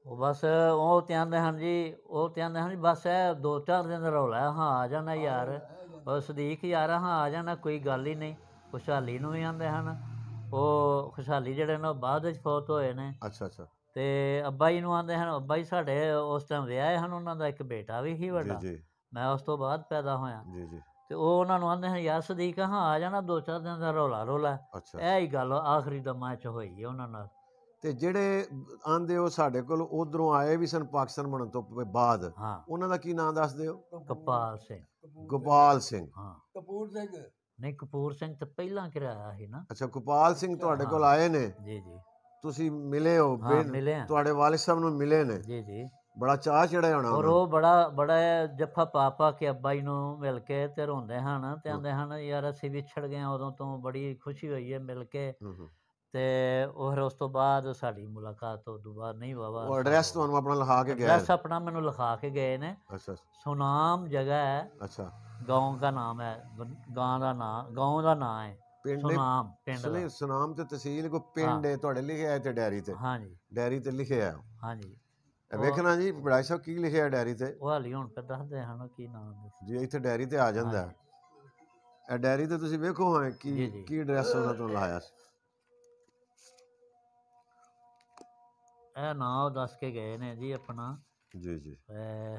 ਉਹ ਬਸ ਉਹ ਕਹਿੰਦੇ ਹਨ ਜੀ ਉਹ ਕਹਿੰਦੇ ਹਨ ਬਸ ਇਹ ਦੋ ਚਾਰ ਦਿਨ ਰੌਲਾ ਹਾਂ ਆ ਜਾਣਾ ਯਾਰ ਉਹ ਸਦੀਕ ਯਾਰ ਹਾਂ ਆ ਜਾਣਾ ਕੋਈ ਗੱਲ ਹੀ ਨਹੀਂ ਖੁਸ਼ਹਾਲੀ ਨੂੰ ਵੀ ਆਂਦੇ ਹਨ ਉਹ ਖੁਸ਼ਹਾਲੀ ਜਿਹੜੇ ਨੇ ਬਾਅਦ ਵਿੱਚ ਫੌਤ ਹੋਏ ਨੇ ਅੱਛਾ ਅੱਛਾ ਤੇ ਅੱਬਾ ਜੀ ਨੂੰ ਆਂਦੇ ਹਨ ਅੱਬਾ ਜੀ ਸਾਡੇ ਉਸ ਟਾਈਮ ਵਿਆਹੇ ਹਨ ਉਹਨਾਂ ਦਾ ਇੱਕ ਬੇਟਾ ਵੀ ਸੀ ਵੱਡਾ ਜੀ ਜੀ ਮੈਂ ਉਸ ਤੋਂ ਬਾਅਦ ਪੈਦਾ ਹੋਇਆ ਜੀ ਜੀ ਤੇ ਉਹ ਉਹਨਾਂ ਨੂੰ ਆਂਦੇ ਹਨ ਯਾਰ ਸਦੀਕ ਹਾਂ ਆ ਜਾਣਾ ਦੋ ਚਾਰ ਦਿਨ ਦਾ ਰੋਲਾ ਰੋਲਾ ਇਹ ਹੀ ਗੱਲ ਆਖਰੀ ਦਮਾਂ ਚ ਹੋਈ ਉਹਨਾਂ ਨਾਲ ਤੇ ਜਿਹੜੇ ਆਂਦੇ ਉਹ ਸਾਡੇ ਕੋਲ ਉਧਰੋਂ ਆਏ ਵੀ ਸਨ ਪਾਕਿਸਤਾਨ ਬਣਨ ਤੋਂ ਬਾਅਦ ਉਹਨਾਂ ਦਾ ਕੀ ਨਾਮ ਦੱਸਦੇ ਹੋ ਕਪਾਲ ਸਿੰਘ ਗੋਪਾਲ ਸਿੰਘ ਹਾਂ ਕਪੂਰ ਸਿੰਘ ਨਹੀਂ ਕਪੂਰ ਸਿੰਘ ਤਾਂ ਪਹਿਲਾਂ ਕਿਰਾਇਆ ਸੀ ਨਾ ਅੱਛਾ ਗੋਪਾਲ ਸਿੰਘ ਤੁਹਾਡੇ ਕੋਲ ਆਏ ਨੇ ਜੀ ਜੀ ਤੁਸੀਂ ਮਿਲੇ ਹੋ ਤੁਹਾਡੇ ਵਾਲਿਦ ਸਾਹਿਬ ਨੂੰ ਮਿਲੇ ਨੇ ਜੀ ਜੀ ਬੜਾ ਚਾਹ ਚੜਿਆ ਹੋਣਾ ਔਰ ਉਹ ਬੜਾ ਬੜਾ ਜੱਫਾ ਪਾ ਪਾ ਕੇ ਅੱਬਾ ਜੀ ਨੂੰ ਮਿਲ ਕੇ ਤੇ ਰੋਂਦੇ ਹਨ ਤੇ ਆਂਦੇ ਹਨ ਯਾਰ ਅਸੀਂ ਵਿਛੜ ਗਏ ਉਦੋਂ ਤੋਂ ਬੜੀ ਖੁਸ਼ੀ ਹੋਈ ਹੈ ਮਿਲ ਕੇ ਤੇ ਉਹ ਫਿਰ ਉਸ ਤੋਂ ਬਾਅਦ ਸਾਡੀ ਮੁਲਾਕਾਤ ਉਹ ਦੁਬਾਰ ਨਹੀਂ ਬਾਬਾ ਉਹ ਐਡਰੈਸ ਤੁਹਾਨੂੰ ਆਪਣਾ ਲਿਖਾ ਕੇ ਗਿਆ ਐਡਰੈਸ ਆਪਣਾ ਮੈਨੂੰ ਲਿਖਾ ਕੇ ਗਏ ਨੇ ਅੱਛਾ ਸੁਨਾਮ ਜਗ੍ਹਾ ਹੈ ਅੱਛਾ ਗਾਉਂ ਦਾ ਨਾਮ ਹੈ ਗਾਂ ਦਾ ਨਾਮ ਗਾਉਂ ਦਾ ਨਾਮ ਹੈ ਪਿੰਡ ਸੁਨਾਮ ਪਿੰਡ ਸੁਨਾਮ ਤੇ ਤਹਿਸੀਲ ਕੋ ਪਿੰਡ ਹੈ ਤੁਹਾਡੇ ਲਿਖਿਆ ਹੈ ਤੇ ਡੈਰੀ ਤੇ ਹਾਂਜੀ ਡੈਰੀ ਤੇ ਲਿਖਿਆ ਹੈ ਹਾਂਜੀ ਵੇਖਣਾ ਜੀ ਬੜਾਈ ਸਾਹਿਬ ਕੀ ਲਿਖਿਆ ਡਾਇਰੀ ਤੇ ਉਹ ਹਾਲੀ ਹੁਣ ਫਿਰ ਦੱਸਦੇ ਹਨ ਕੀ ਨਾਮ ਜੀ ਇੱਥੇ ਡਾਇਰੀ ਤੇ ਆ ਜਾਂਦਾ ਇਹ ਡਾਇਰੀ ਤੇ ਤੁਸੀਂ ਵੇਖੋ ਹਾਂ ਕੀ ਕੀ ਐਡਰੈਸ ਉਹਨਾਂ ਤੋਂ ਲਾਇਆ ਸੀ ਇਹ ਨਾਮ ਦੱਸ ਕੇ ਗਏ ਨੇ ਜੀ ਆਪਣਾ ਜੀ ਜੀ ਇਹ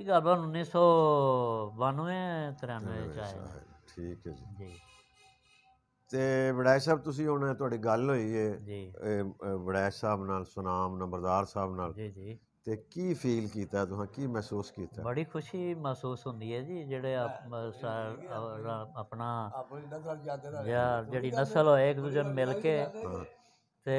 ਇਹ ਗਾਬਨ 1992 93 ਚ ਆਇਆ ਠੀਕ ਹੈ ਜੀ ਤੇ ਬੜਾਈ ਸਾਹਿਬ ਤੁਸੀਂ ਹੁਣ ਤੁਹਾਡੀ ਗੱਲ ਹੋਈ ਹੈ ਜੀ ਬੜਾਈ ਸਾਹਿਬ ਨਾਲ ਸੁਨਾਮ ਨੰਬਰਦਾਰ ਸਾਹਿਬ ਨਾਲ ਜੀ ਜੀ ਤੇ ਕੀ ਫੀਲ ਕੀਤਾ ਤੁਸੀਂ ਕੀ ਮਹਿਸੂਸ ਕੀਤਾ ਬੜੀ ਖੁਸ਼ੀ ਮਹਿਸੂਸ ਹੁੰਦੀ ਹੈ ਜੀ ਜਿਹੜੇ ਆਪਣਾ ਆਪਣੀ ਨਸਲ ਯਾਰ ਜਿਹੜੀ ਨਸਲ ਹੋਏ ਇੱਕ ਦੂਜੇ ਨਾਲ ਮਿਲ ਕੇ ਤੇ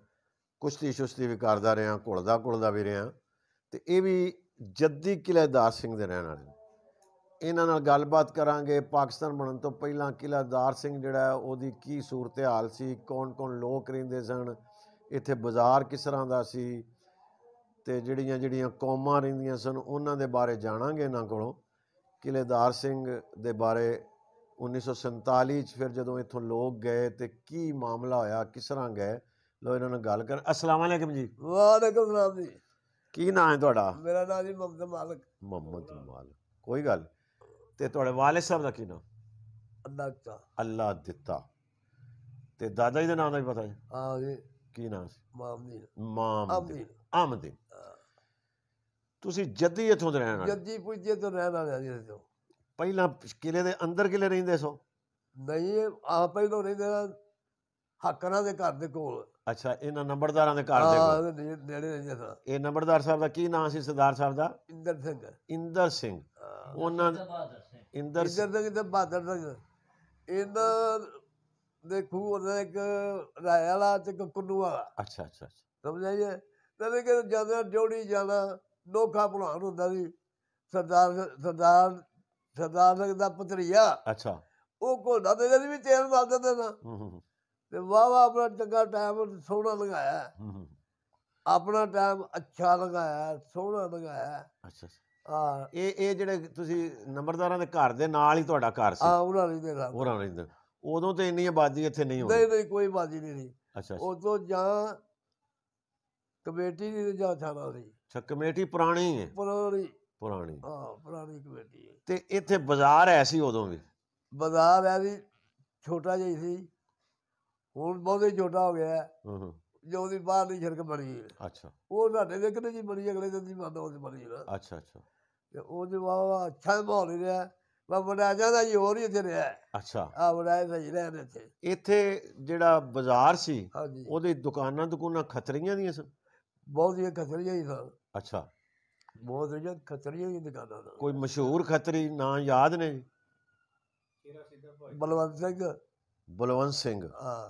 ਕੁਸ਼ਤੀ ਸ਼ੁਸ਼ਤੀ ਵੀ ਕਰਦਾ ਰਿਹਾ ਘੁਲਦਾ ਘੁਲਦਾ ਵੀ ਰਿਹਾ ਤੇ ਇਹ ਵੀ ਜੱਦੀ ਕਿਲੇਦਾਰ ਸਿੰਘ ਦੇ ਰਹਿਣ ਵਾਲੇ ਇਹਨਾਂ ਨਾਲ ਗੱਲਬਾਤ ਕਰਾਂਗੇ ਪਾਕਿਸਤਾਨ ਬਣਨ ਤੋਂ ਪਹਿਲਾਂ ਕਿਲੇਦਾਰ ਸਿੰਘ ਜਿਹੜਾ ਹੈ ਉਹਦੀ ਕੀ ਸੂਰਤ-ਹਾਲ ਸੀ ਕੌਣ-ਕੌਣ ਲੋਕ ਰਹਿੰਦੇ ਸਨ ਇੱਥੇ ਬਾਜ਼ਾਰ ਕਿਸ ਤਰ੍ਹਾਂ ਦਾ ਸੀ ਤੇ ਜਿਹੜੀਆਂ ਜਿਹੜੀਆਂ ਕੌਮਾਂ ਰਹਿੰਦੀਆਂ ਸਨ ਉਹਨਾਂ ਦੇ ਬਾਰੇ ਜਾਣਾਂਗੇ ਇਹਨਾਂ ਕੋਲੋਂ ਕਿਲੇਦਾਰ ਸਿੰਘ ਦੇ ਬਾਰੇ 1947 ਚ ਫਿਰ ਜਦੋਂ ਇੱਥੋਂ ਲੋਕ ਗਏ ਤੇ ਕੀ ਮਾਮਲਾ ਹੋਇਆ ਕਿਸ ਤਰ੍ਹਾਂ ਗਏ ਲੋ ਇਹਨਾਂ ਨਾਲ ਗੱਲ ਕਰ ਅਸਲਾਮ ਅਲੈਕਮ ਜੀ ਵਾਲੇਕਮ ਸਲਾਮ ਜੀ ਕੀ ਨਾਮ ਹੈ ਤੁਹਾਡਾ ਮੇਰਾ ਨਾਮ ਜੀ ਮੁਹੰਮਦ ਮਾਲਕ ਮੁਹੰਮਦ ਮਾਲਕ ਕੋਈ ਗੱਲ ਤੇ ਤੁਹਾਡੇ ਵਾਲਿਦ ਸਾਹਿਬ ਦਾ ਕੀ ਨਾਮ ਅੱਲਾ ਦਿੱਤਾ ਅੱਲਾ ਦਿੱਤਾ ਤੇ ਦਾਦਾ ਜੀ ਦਾ ਨਾਮ ਦਾ ਵੀ ਪਤਾ ਹੈ ਹਾਂ ਜੀ ਕੀ ਨਾਮ ਸੀ ਮਾਮਦੀਨ ਮਾਮਦੀਨ ਆਮਦੀਨ ਤੁਸੀਂ ਜੱਦੀ ਇੱਥੋਂ ਦੇ ਰਹਿਣ ਵਾਲੇ ਜੱਦੀ ਪੁੱਜੇ ਤੋਂ ਰਹਿਣ ਵਾਲੇ ਜੀ ਤੋਂ ਪਹਿਲਾਂ ਕਿਲੇ ਦੇ ਅੰਦਰ ਕਿਲੇ ਰਹਿੰਦੇ ਸੋ ਨਹੀਂ ਹੀ ਤੋਂ ਰਹਿੰਦੇ ਹਾਕਰਾਂ ਦੇ ਘਰ ਦੇ ਕੋਲ ਅੱਛਾ ਇਹਨਾਂ ਨੰਬਰਦਾਰਾਂ ਦੇ ਘਰ ਦੇ ਹਾਂ ਨੇੜੇ ਰਹਿੰਦੇ ਸਾਂ ਇਹ ਨੰਬਰਦਾਰ ਸਾਹਿਬ ਦਾ ਕੀ ਨਾਮ ਸੀ ਸਰਦਾਰ ਸਾਹਿਬ ਦਾ ਇੰਦਰ ਸਿੰਘ ਇੰਦਰ ਸਿੰਘ ਉਹਨਾਂ ਇੰਦਰ ਸਿੰਘ ਇੰਦਰ ਸਿੰਘ ਬਹਾਦਰ ਸਿੰਘ ਇਹਨਾਂ ਦੇ ਖੂਹ ਉਹਨਾਂ ਇੱਕ ਰਾਇ ਵਾਲਾ ਤੇ ਇੱਕ ਕੁੰਨੂ ਵਾਲਾ ਅੱਛਾ ਅੱਛਾ ਸਮਝਾਈਏ ਇਹ ਕਿ ਜਦੋਂ ਜੋੜੀ ਜਾਣਾ ਨੋਖਾ ਭਲਾਣ ਹੁੰਦਾ ਸੀ ਸਰਦਾਰ ਸਰਦਾਰ ਸਰਦਾਰ ਸਿੰਘ ਦਾ ਪਤਰੀਆ ਅੱਛਾ ਉਹ ਕੋਲ ਦਾ ਤੇ ਵੀ ਤੇਲ ਮਾਰ ਦਿੰਦੇ ਨਾ ਹੂੰ ਹੂੰ ਤੇ ਵਾਵਾ ਆਪਣਾ ਚੰਗਾ ਟਾਈਮ ਸੋਹਣਾ ਲਗਾਇਆ ਆਪਣਾ ਟਾਈਮ ਅੱਛਾ ਲਗਾਇਆ ਸੋਹਣਾ ਲਗਾਇਆ ਅੱਛਾ ਆ ਇਹ ਇਹ ਜਿਹੜੇ ਤੁਸੀਂ ਨੰਬਰਦਾਰਾਂ ਦੇ ਘਰ ਦੇ ਨਾਲ ਹੀ ਤੁਹਾਡਾ ਘਰ ਸੀ ਆ ਉਹਨਾਂ ਨੇ ਦੇ ਨਾਲ ਉਹਨਾਂ ਨੇ ਉਦੋਂ ਤੇ ਇੰਨੀ ਆਬਾਦੀ ਇੱਥੇ ਨਹੀਂ ਹੁੰਦੀ ਨਹੀਂ ਨਹੀਂ ਕੋਈ ਆਬਾਦੀ ਨਹੀਂ ਸੀ ਅੱਛਾ ਉਦੋਂ ਜਾਂ ਕਮੇਟੀ ਦੀ ਜਾਂ ਥਾਣਾ ਸੀ ਅੱਛਾ ਕਮੇਟੀ ਪੁਰਾਣੀ ਹੈ ਪੁਰਾਣੀ ਪੁਰਾਣੀ ਹਾਂ ਪੁਰਾਣੀ ਕਮੇਟੀ ਹੈ ਤੇ ਇੱਥੇ ਬਾਜ਼ਾਰ ਐ ਸੀ ਉਦੋਂ ਵੀ ਬਾਜ਼ਾਰ ਐ ਵੀ ਛੋਟਾ ਜਿਹਾ ਸੀ ਹੁਣ ਬਹੁਤੇ ਛੋਟਾ ਹੋ ਗਿਆ ਜੋ ਜੋ ਉਹਦੀ ਦੀ ਸ਼ਰਕ ਬਣੀ ਅੱਛਾ ਉਹ ਸਾਡੇ ਦੇਖਦੇ ਜੀ ਬਣੀ ਅਗਲੇ ਦਿਨ ਦੀ ਬੰਦ ਉਹ ਬਣੀ ਅੱਛਾ ਅੱਛਾ ਤੇ ਉਹਦੇ ਵਾਹ ਅੱਛਾ ਮਾਹੌਲ ਹੀ ਰਿਹਾ ਮੈਂ ਬੜਾ ਜਿਆਦਾ ਜੀ ਹੋਰ ਹੀ ਇੱਥੇ ਰਿਹਾ ਅੱਛਾ ਆ ਬੜਾ ਸਹੀ ਹੀ ਇੱਥੇ ਇੱਥੇ ਜਿਹੜਾ ਬਾਜ਼ਾਰ ਸੀ ਉਹਦੇ ਦੁਕਾਨਾਂ ਦੁਕਾਨਾਂ ਖਤਰੀਆਂ ਦੀਆਂ ਸਨ ਬਹੁਤ ਹੀ ਖਤਰੀਆਂ ਹੀ ਸਨ ਅੱਛਾ ਬਹੁਤ ਹੀ ਖਤਰੀਆਂ ਹੀ ਦੁਕਾਨਾਂ ਦਾ ਕੋਈ ਮਸ਼ਹੂਰ ਖਤਰੀ ਨਾਂ ਯਾਦ ਨੇ ਜੀ ਬਲਵੰਤ ਸਿੰਘ ਬਲਵੰਤ ਸਿੰਘ ਹਾਂ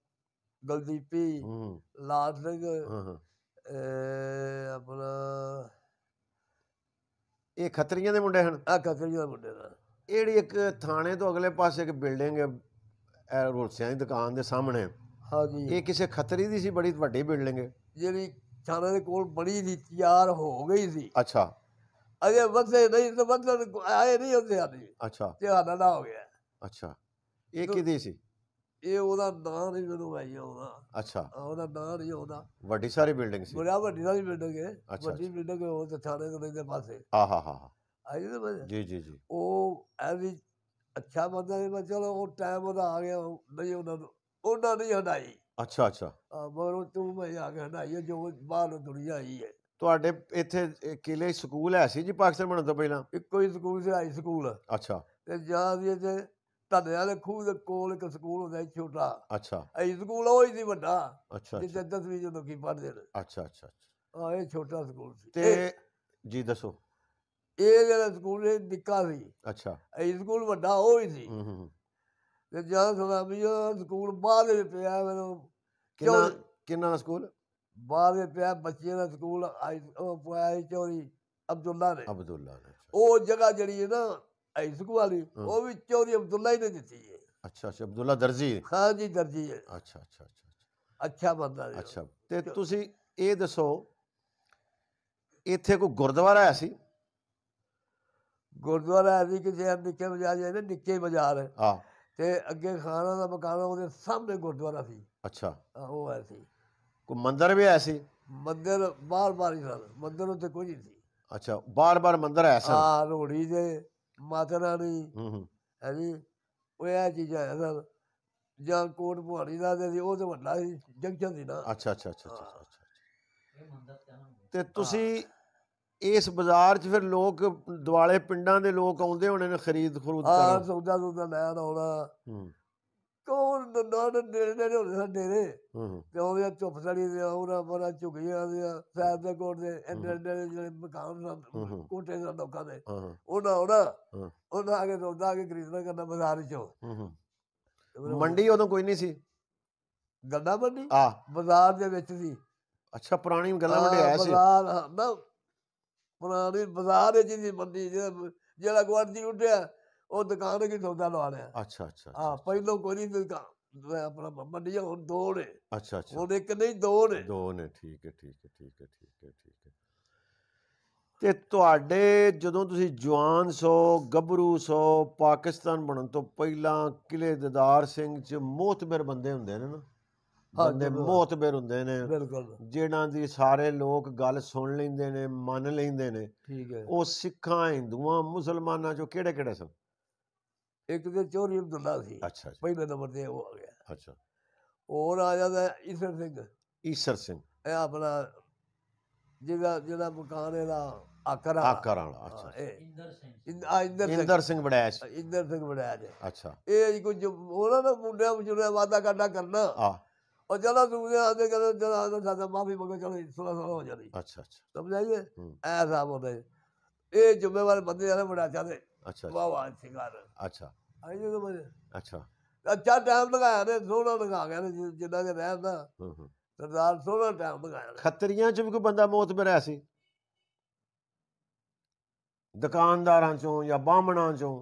ਗਲਦੀਪੀ ਲਾਲ ਸਿੰਘ ਆਪਣਾ ਇਹ ਖਤਰੀਆਂ ਦੇ ਮੁੰਡੇ ਹਨ ਆ ਖਤਰੀਆਂ ਦੇ ਮੁੰਡੇ ਦਾ ਇਹੜੀ ਇੱਕ ਥਾਣੇ ਤੋਂ ਅਗਲੇ ਪਾਸੇ ਇੱਕ ਬਿਲਡਿੰਗ ਹੈ ਰੋਲਸਿਆਂ ਦੀ ਦੁਕਾਨ ਦੇ ਸਾਹਮਣੇ ਹਾਂਜੀ ਇਹ ਕਿਸੇ ਖਤਰੀ ਦੀ ਸੀ ਬੜੀ ਵੱਡੀ ਬਿਲਡਿੰਗ ਜਿਹੜੀ ਥਾਣੇ ਦੇ ਕੋਲ ਬੜੀ ਦੀ ਤਿਆਰ ਹੋ ਗਈ ਸੀ ਅੱਛਾ ਅਗੇ ਵਸੇ ਨਹੀਂ ਤਾਂ ਵਸਣ ਆਏ ਨਹੀਂ ਹੁੰਦੇ ਆਦੀ ਅੱਛਾ ਤੇ ਹਾਲਾ ਨਾ ਹੋ ਗਿਆ ਅੱਛਾ ਇਹ ਕਿਹਦੀ ਸੀ ਇਹ ਉਹਦਾ ਨਾਂ ਨਹੀਂ ਮੈਨੂੰ ਆਈ ਆਉਂਦਾ ਅੱਛਾ ਉਹਦਾ ਨਾਂ ਨਹੀਂ ਆਉਂਦਾ ਵੱਡੀ ਸਾਰੀ ਬਿਲਡਿੰਗ ਸੀ ਬੜਾ ਵੱਡੀ ਸਾਰੀ ਬਿਲਡਿੰਗ ਹੈ ਵੱਡੀ ਬਿਲਡਿੰਗ ਉਹ ਤੇ ਥਾਣੇ ਦੇ ਪਾਸੇ ਆਹਾ ਹਾ ਹਾ ਆਈ ਜੀ ਜੀ ਜੀ ਉਹ ਐ ਵੀ ਅੱਛਾ ਬੰਦਾ ਸੀ ਮੈਂ ਚਲੋ ਉਹ ਟਾਈਮ ਉਹਦਾ ਆ ਗਿਆ ਨਹੀਂ ਉਹਨਾਂ ਨੂੰ ਉਹਨਾਂ ਨੇ ਹਟਾਈ ਅੱਛਾ ਅੱਛਾ ਮਗਰੋਂ ਤੂੰ ਮੈਂ ਆ ਕੇ ਹਟਾਈ ਜੋ ਬਾਹਰ ਦੁਨੀਆ ਆਈ ਹੈ ਤੁਹਾਡੇ ਇੱਥੇ ਕਿਲੇ ਸਕੂਲ ਹੈ ਸੀ ਜੀ ਪਾਕਿਸਤਾਨ ਬਣਨ ਤੋਂ ਪਹਿਲਾਂ ਇੱਕੋ ਹੀ ਸਕੂਲ ਸੀ ਹਾਈ ਸਕੂਲ ਅੱਛਾ ਤੇ ਜਾਂ ਵੀ ਤੇ ਤੁਹਾਡੇ ਨਾਲ ਖੂਹ ਦੇ ਕੋਲ ਇੱਕ ਸਕੂਲ ਹੁੰਦਾ ਛੋਟਾ ਅੱਛਾ ਇਹ ਸਕੂਲ ਉਹ ਹੀ ਸੀ ਵੱਡਾ ਅੱਛਾ ਜਿੱਥੇ ਵੀ ਜਦੋਂ ਕੀ ਪੜ੍ਹਦੇ ਨੇ ਅੱਛਾ ਅੱਛਾ ਆ ਇਹ ਛੋਟਾ ਸਕੂਲ ਸੀ ਤੇ ਜੀ ਦੱਸੋ ਇਹ ਜਿਹੜਾ ਸਕੂਲ ਇਹ ਨਿੱਕਾ ਸੀ ਅੱਛਾ ਇਹ ਸਕੂਲ ਵੱਡਾ ਉਹ ਹੀ ਸੀ ਹੂੰ ਹੂੰ ਤੇ ਜਦੋਂ ਸਦਾ ਵੀ ਉਹ ਸਕੂਲ ਬਾਅਦ ਵਿੱਚ ਪਿਆ ਮੈਨੂੰ ਕਿੰਨਾ ਕਿੰਨਾ ਸਕੂਲ ਬਾਅਦ ਵਿੱਚ ਪਿਆ ਬੱਚਿਆਂ ਦਾ ਸਕੂਲ ਉਹ ਪਿਆ ਚੋਰੀ ਅਬਦੁੱਲਾ ਨੇ ਅਬਦੁੱਲਾ ਨੇ ਉਹ ਜਗ੍ਹਾ ਜਿਹੜੀ ਹੈ ਨਾ ਇਸਕੂ ਵਾਲੀ ਉਹ ਵੀ ਚੌਧਰੀ ਅਬਦੁੱਲਾ ਹੀ ਨੇ ਦਿੱਤੀ ਹੈ ਅੱਛਾ ਅੱਛਾ ਅਬਦੁੱਲਾ ਦਰਜੀ ਹਾਂ ਜੀ ਦਰਜੀ ਹੈ ਅੱਛਾ ਅੱਛਾ ਅੱਛਾ ਅੱਛਾ ਬੰਦਾ ਹੈ ਅੱਛਾ ਤੇ ਤੁਸੀਂ ਇਹ ਦੱਸੋ ਇੱਥੇ ਕੋਈ ਗੁਰਦੁਆਰਾ ਹੈ ਸੀ ਗੁਰਦੁਆਰਾ ਹੈ ਸੀ ਕਿਸੇ ਨਿੱਕੇ ਬਾਜ਼ਾਰ ਨਾ ਨਿੱਕੇ ਬਾਜ਼ਾਰ ਹੈ ਹਾਂ ਤੇ ਅੱਗੇ ਖਾਣਾ ਦਾ ਮਕਾਨ ਉਹਦੇ ਸਾਹਮਣੇ ਗੁਰਦੁਆਰਾ ਸੀ ਅੱਛਾ ਉਹ ਹੈ ਸੀ ਕੋਈ ਮੰਦਿਰ ਵੀ ਹੈ ਸੀ ਮੰਦਿਰ ਬਾਰ ਬਾਰ ਹੀ ਸਨ ਮੰਦਿਰ ਉੱਤੇ ਕੋਈ ਨਹੀਂ ਸੀ ਅੱਛਾ ਬਾਰ ਬਾਰ ਮੰਦਿਰ ਹੈ ਸਨ ਹਾਂ ਰੋੜੀ ਦੇ ਮਾਤਾ ਰਾਣੀ ਹੂੰ ਹੈ ਜੀ ਉਹ ਇਹ ਚੀਜ਼ਾਂ ਹੈ ਸਰ ਜਾਂ ਕੋਟ ਪੁਹਾੜੀ ਦਾ ਦੇ ਸੀ ਉਹ ਤੋਂ ਵੱਡਾ ਸੀ ਜੰਕਸ਼ਨ ਸੀ ਨਾ ਅੱਛਾ ਅੱਛਾ ਅੱਛਾ ਅੱਛਾ ਤੇ ਤੁਸੀਂ ਇਸ ਬਾਜ਼ਾਰ 'ਚ ਫਿਰ ਲੋਕ ਦੁਆਲੇ ਪਿੰਡਾਂ ਦੇ ਲੋਕ ਆਉਂਦੇ ਹੋਣੇ ਨੇ ਖਰੀਦ ਖਰੂਦ ਕਰਨ ਆ ਸੌਦਾ ਸੌਦਾ ਲੈਣ ਆਉਣਾ ਹੂੰ ਕੋਣ ਦੇ ਨੇੜੇ ਦੇ ਹੁੰਦੇ ਸਾਡੇ ਡੇਰੇ ਤੇ ਉਹ ਵੀ ਚੁੱਪ ਸੜੀ ਦੇ ਉਹਨਾਂ ਬੜਾ ਝੁਕੀਆਂ ਦੇ ਸਾਹਿਬ ਦੇ ਕੋਟ ਦੇ ਇੰਨੇ ਦੇ ਜਿਹੜੇ ਮਕਾਨ ਦਾ ਕੋਟੇ ਦਾ ਲੋਕਾਂ ਦੇ ਉਹਨਾਂ ਉਹਨਾਂ ਉਹਨਾਂ ਆ ਕੇ ਅਗੇ ਆ ਕੇ ਖਰੀਦਣਾ ਕਰਨਾ ਬਾਜ਼ਾਰ ਹੂੰ ਮੰਡੀ ਉਦੋਂ ਕੋਈ ਨਹੀਂ ਸੀ ਗੱਡਾ ਮੰਡੀ ਆ ਬਾਜ਼ਾਰ ਦੇ ਵਿੱਚ ਸੀ ਅੱਛਾ ਪੁਰਾਣੀ ਗੱਲਾਂ ਆਇਆ ਸੀ ਬਾਜ਼ਾਰ ਨਾ ਪੁਰਾਣੀ ਬਾਜ਼ਾਰ ਦੇ ਦੀ ਮੰਡੀ ਜਿਹੜਾ ਗਵਾਂਢੀ ਉੱਠਿਆ ਉਹ ਦੁਕਾਨ ਕੀ ਸੌਦਾ ਲਵਾ ਲਿਆ ਅੱਛਾ ਅੱਛਾ ਹਾਂ ਪਹਿਲੋਂ ਕੋਈ ਨਹੀਂ ਦੁਕਾਨ ਆਪਣਾ ਮੰਡੀਆਂ ਹੁਣ ਦੋ ਨੇ ਅੱਛਾ ਅੱਛਾ ਹੁਣ ਇੱਕ ਨਹੀਂ ਦੋ ਨੇ ਦੋ ਨੇ ਠੀਕ ਹੈ ਠੀਕ ਹੈ ਠੀਕ ਹੈ ਠੀਕ ਹੈ ਠੀਕ ਹੈ ਤੇ ਤੁਹਾਡੇ ਜਦੋਂ ਤੁਸੀਂ ਜਵਾਨ ਸੋ ਗੱਭਰੂ ਸੋ ਪਾਕਿਸਤਾਨ ਬਣਨ ਤੋਂ ਪਹਿਲਾਂ ਕਿਲੇ ਦਦਾਰ ਸਿੰਘ ਚ ਮੋਤਬਰ ਬੰਦੇ ਹੁੰਦੇ ਨੇ ਨਾ ਬੰਦੇ ਮੋਤਬਰ ਹੁੰਦੇ ਨੇ ਬਿਲਕੁਲ ਜਿਹਨਾਂ ਦੀ ਸਾਰੇ ਲੋਕ ਗੱਲ ਸੁਣ ਲੈਂਦੇ ਨੇ ਮੰਨ ਲੈਂਦੇ ਨੇ ਠੀਕ ਹੈ ਉਹ ਸਿੱਖਾਂ ਹਿੰਦੂਆਂ ਮੁਸਲਮਾਨਾਂ ਚੋਂ ਕਿਹੜੇ ਕਿਹੜੇ ਸਨ एक तो चौधरी अब्दुल्ला सी अच्छा पहले नंबर से वो आ गया अच्छा और आ जाता है ईसर सिंह ईसर सिंह अपना जिला जिला मकान है ना ਆਕਰਾਂ ਆਕਰਾਂ ਅੱਛਾ ਇੰਦਰ ਸਿੰਘ ਇੰਦਰ ਸਿੰਘ ਇੰਦਰ ਸਿੰਘ ਬੜੈਸ਼ ਇੰਦਰ ਸਿੰਘ ਬੜੈਸ਼ ਅੱਛਾ ਇਹ ਜੀ ਕੁਝ ਹੋਣਾ ਨਾ ਮੁੰਡਿਆਂ ਮੁੰਡਿਆਂ ਵਾਦਾ ਕਰਨਾ ਕਰਨਾ ਆ और चलो तुमने आते करो चलो आते साथ माफी मांगो चलो सुलह सुलह हो जानी अच्छा अच्छा समझाइए हम्म। ऐसा बोलते ये जुम्मेवार बंदे जाने बड़ा चाहते अच्छा, अच्छा, अच्छा वाह वाह अच्छी कार अच्छा ਆਈ ਜਦੋਂ ਮੈਂ ਅੱਛਾ ਅੱਛਾ ਟਾਈਮ ਲਗਾਇਆ ਨੇ ਸੋਹਣਾ ਲਗਾ ਗਿਆ ਨੇ ਜਿੰਨਾ ਕਿ ਰਹਿੰਦਾ ਸਰਦਾਰ ਸੋਹਣਾ ਟਾਈਮ ਲਗਾਇਆ ਖੱਤਰੀਆਂ ਚ ਵੀ ਕੋਈ ਬੰਦਾ ਮੌਤ ਮਰਿਆ ਸੀ ਦੁਕਾਨਦਾਰਾਂ ਚੋਂ ਜਾਂ ਬਾਹਮਣਾਂ ਚੋਂ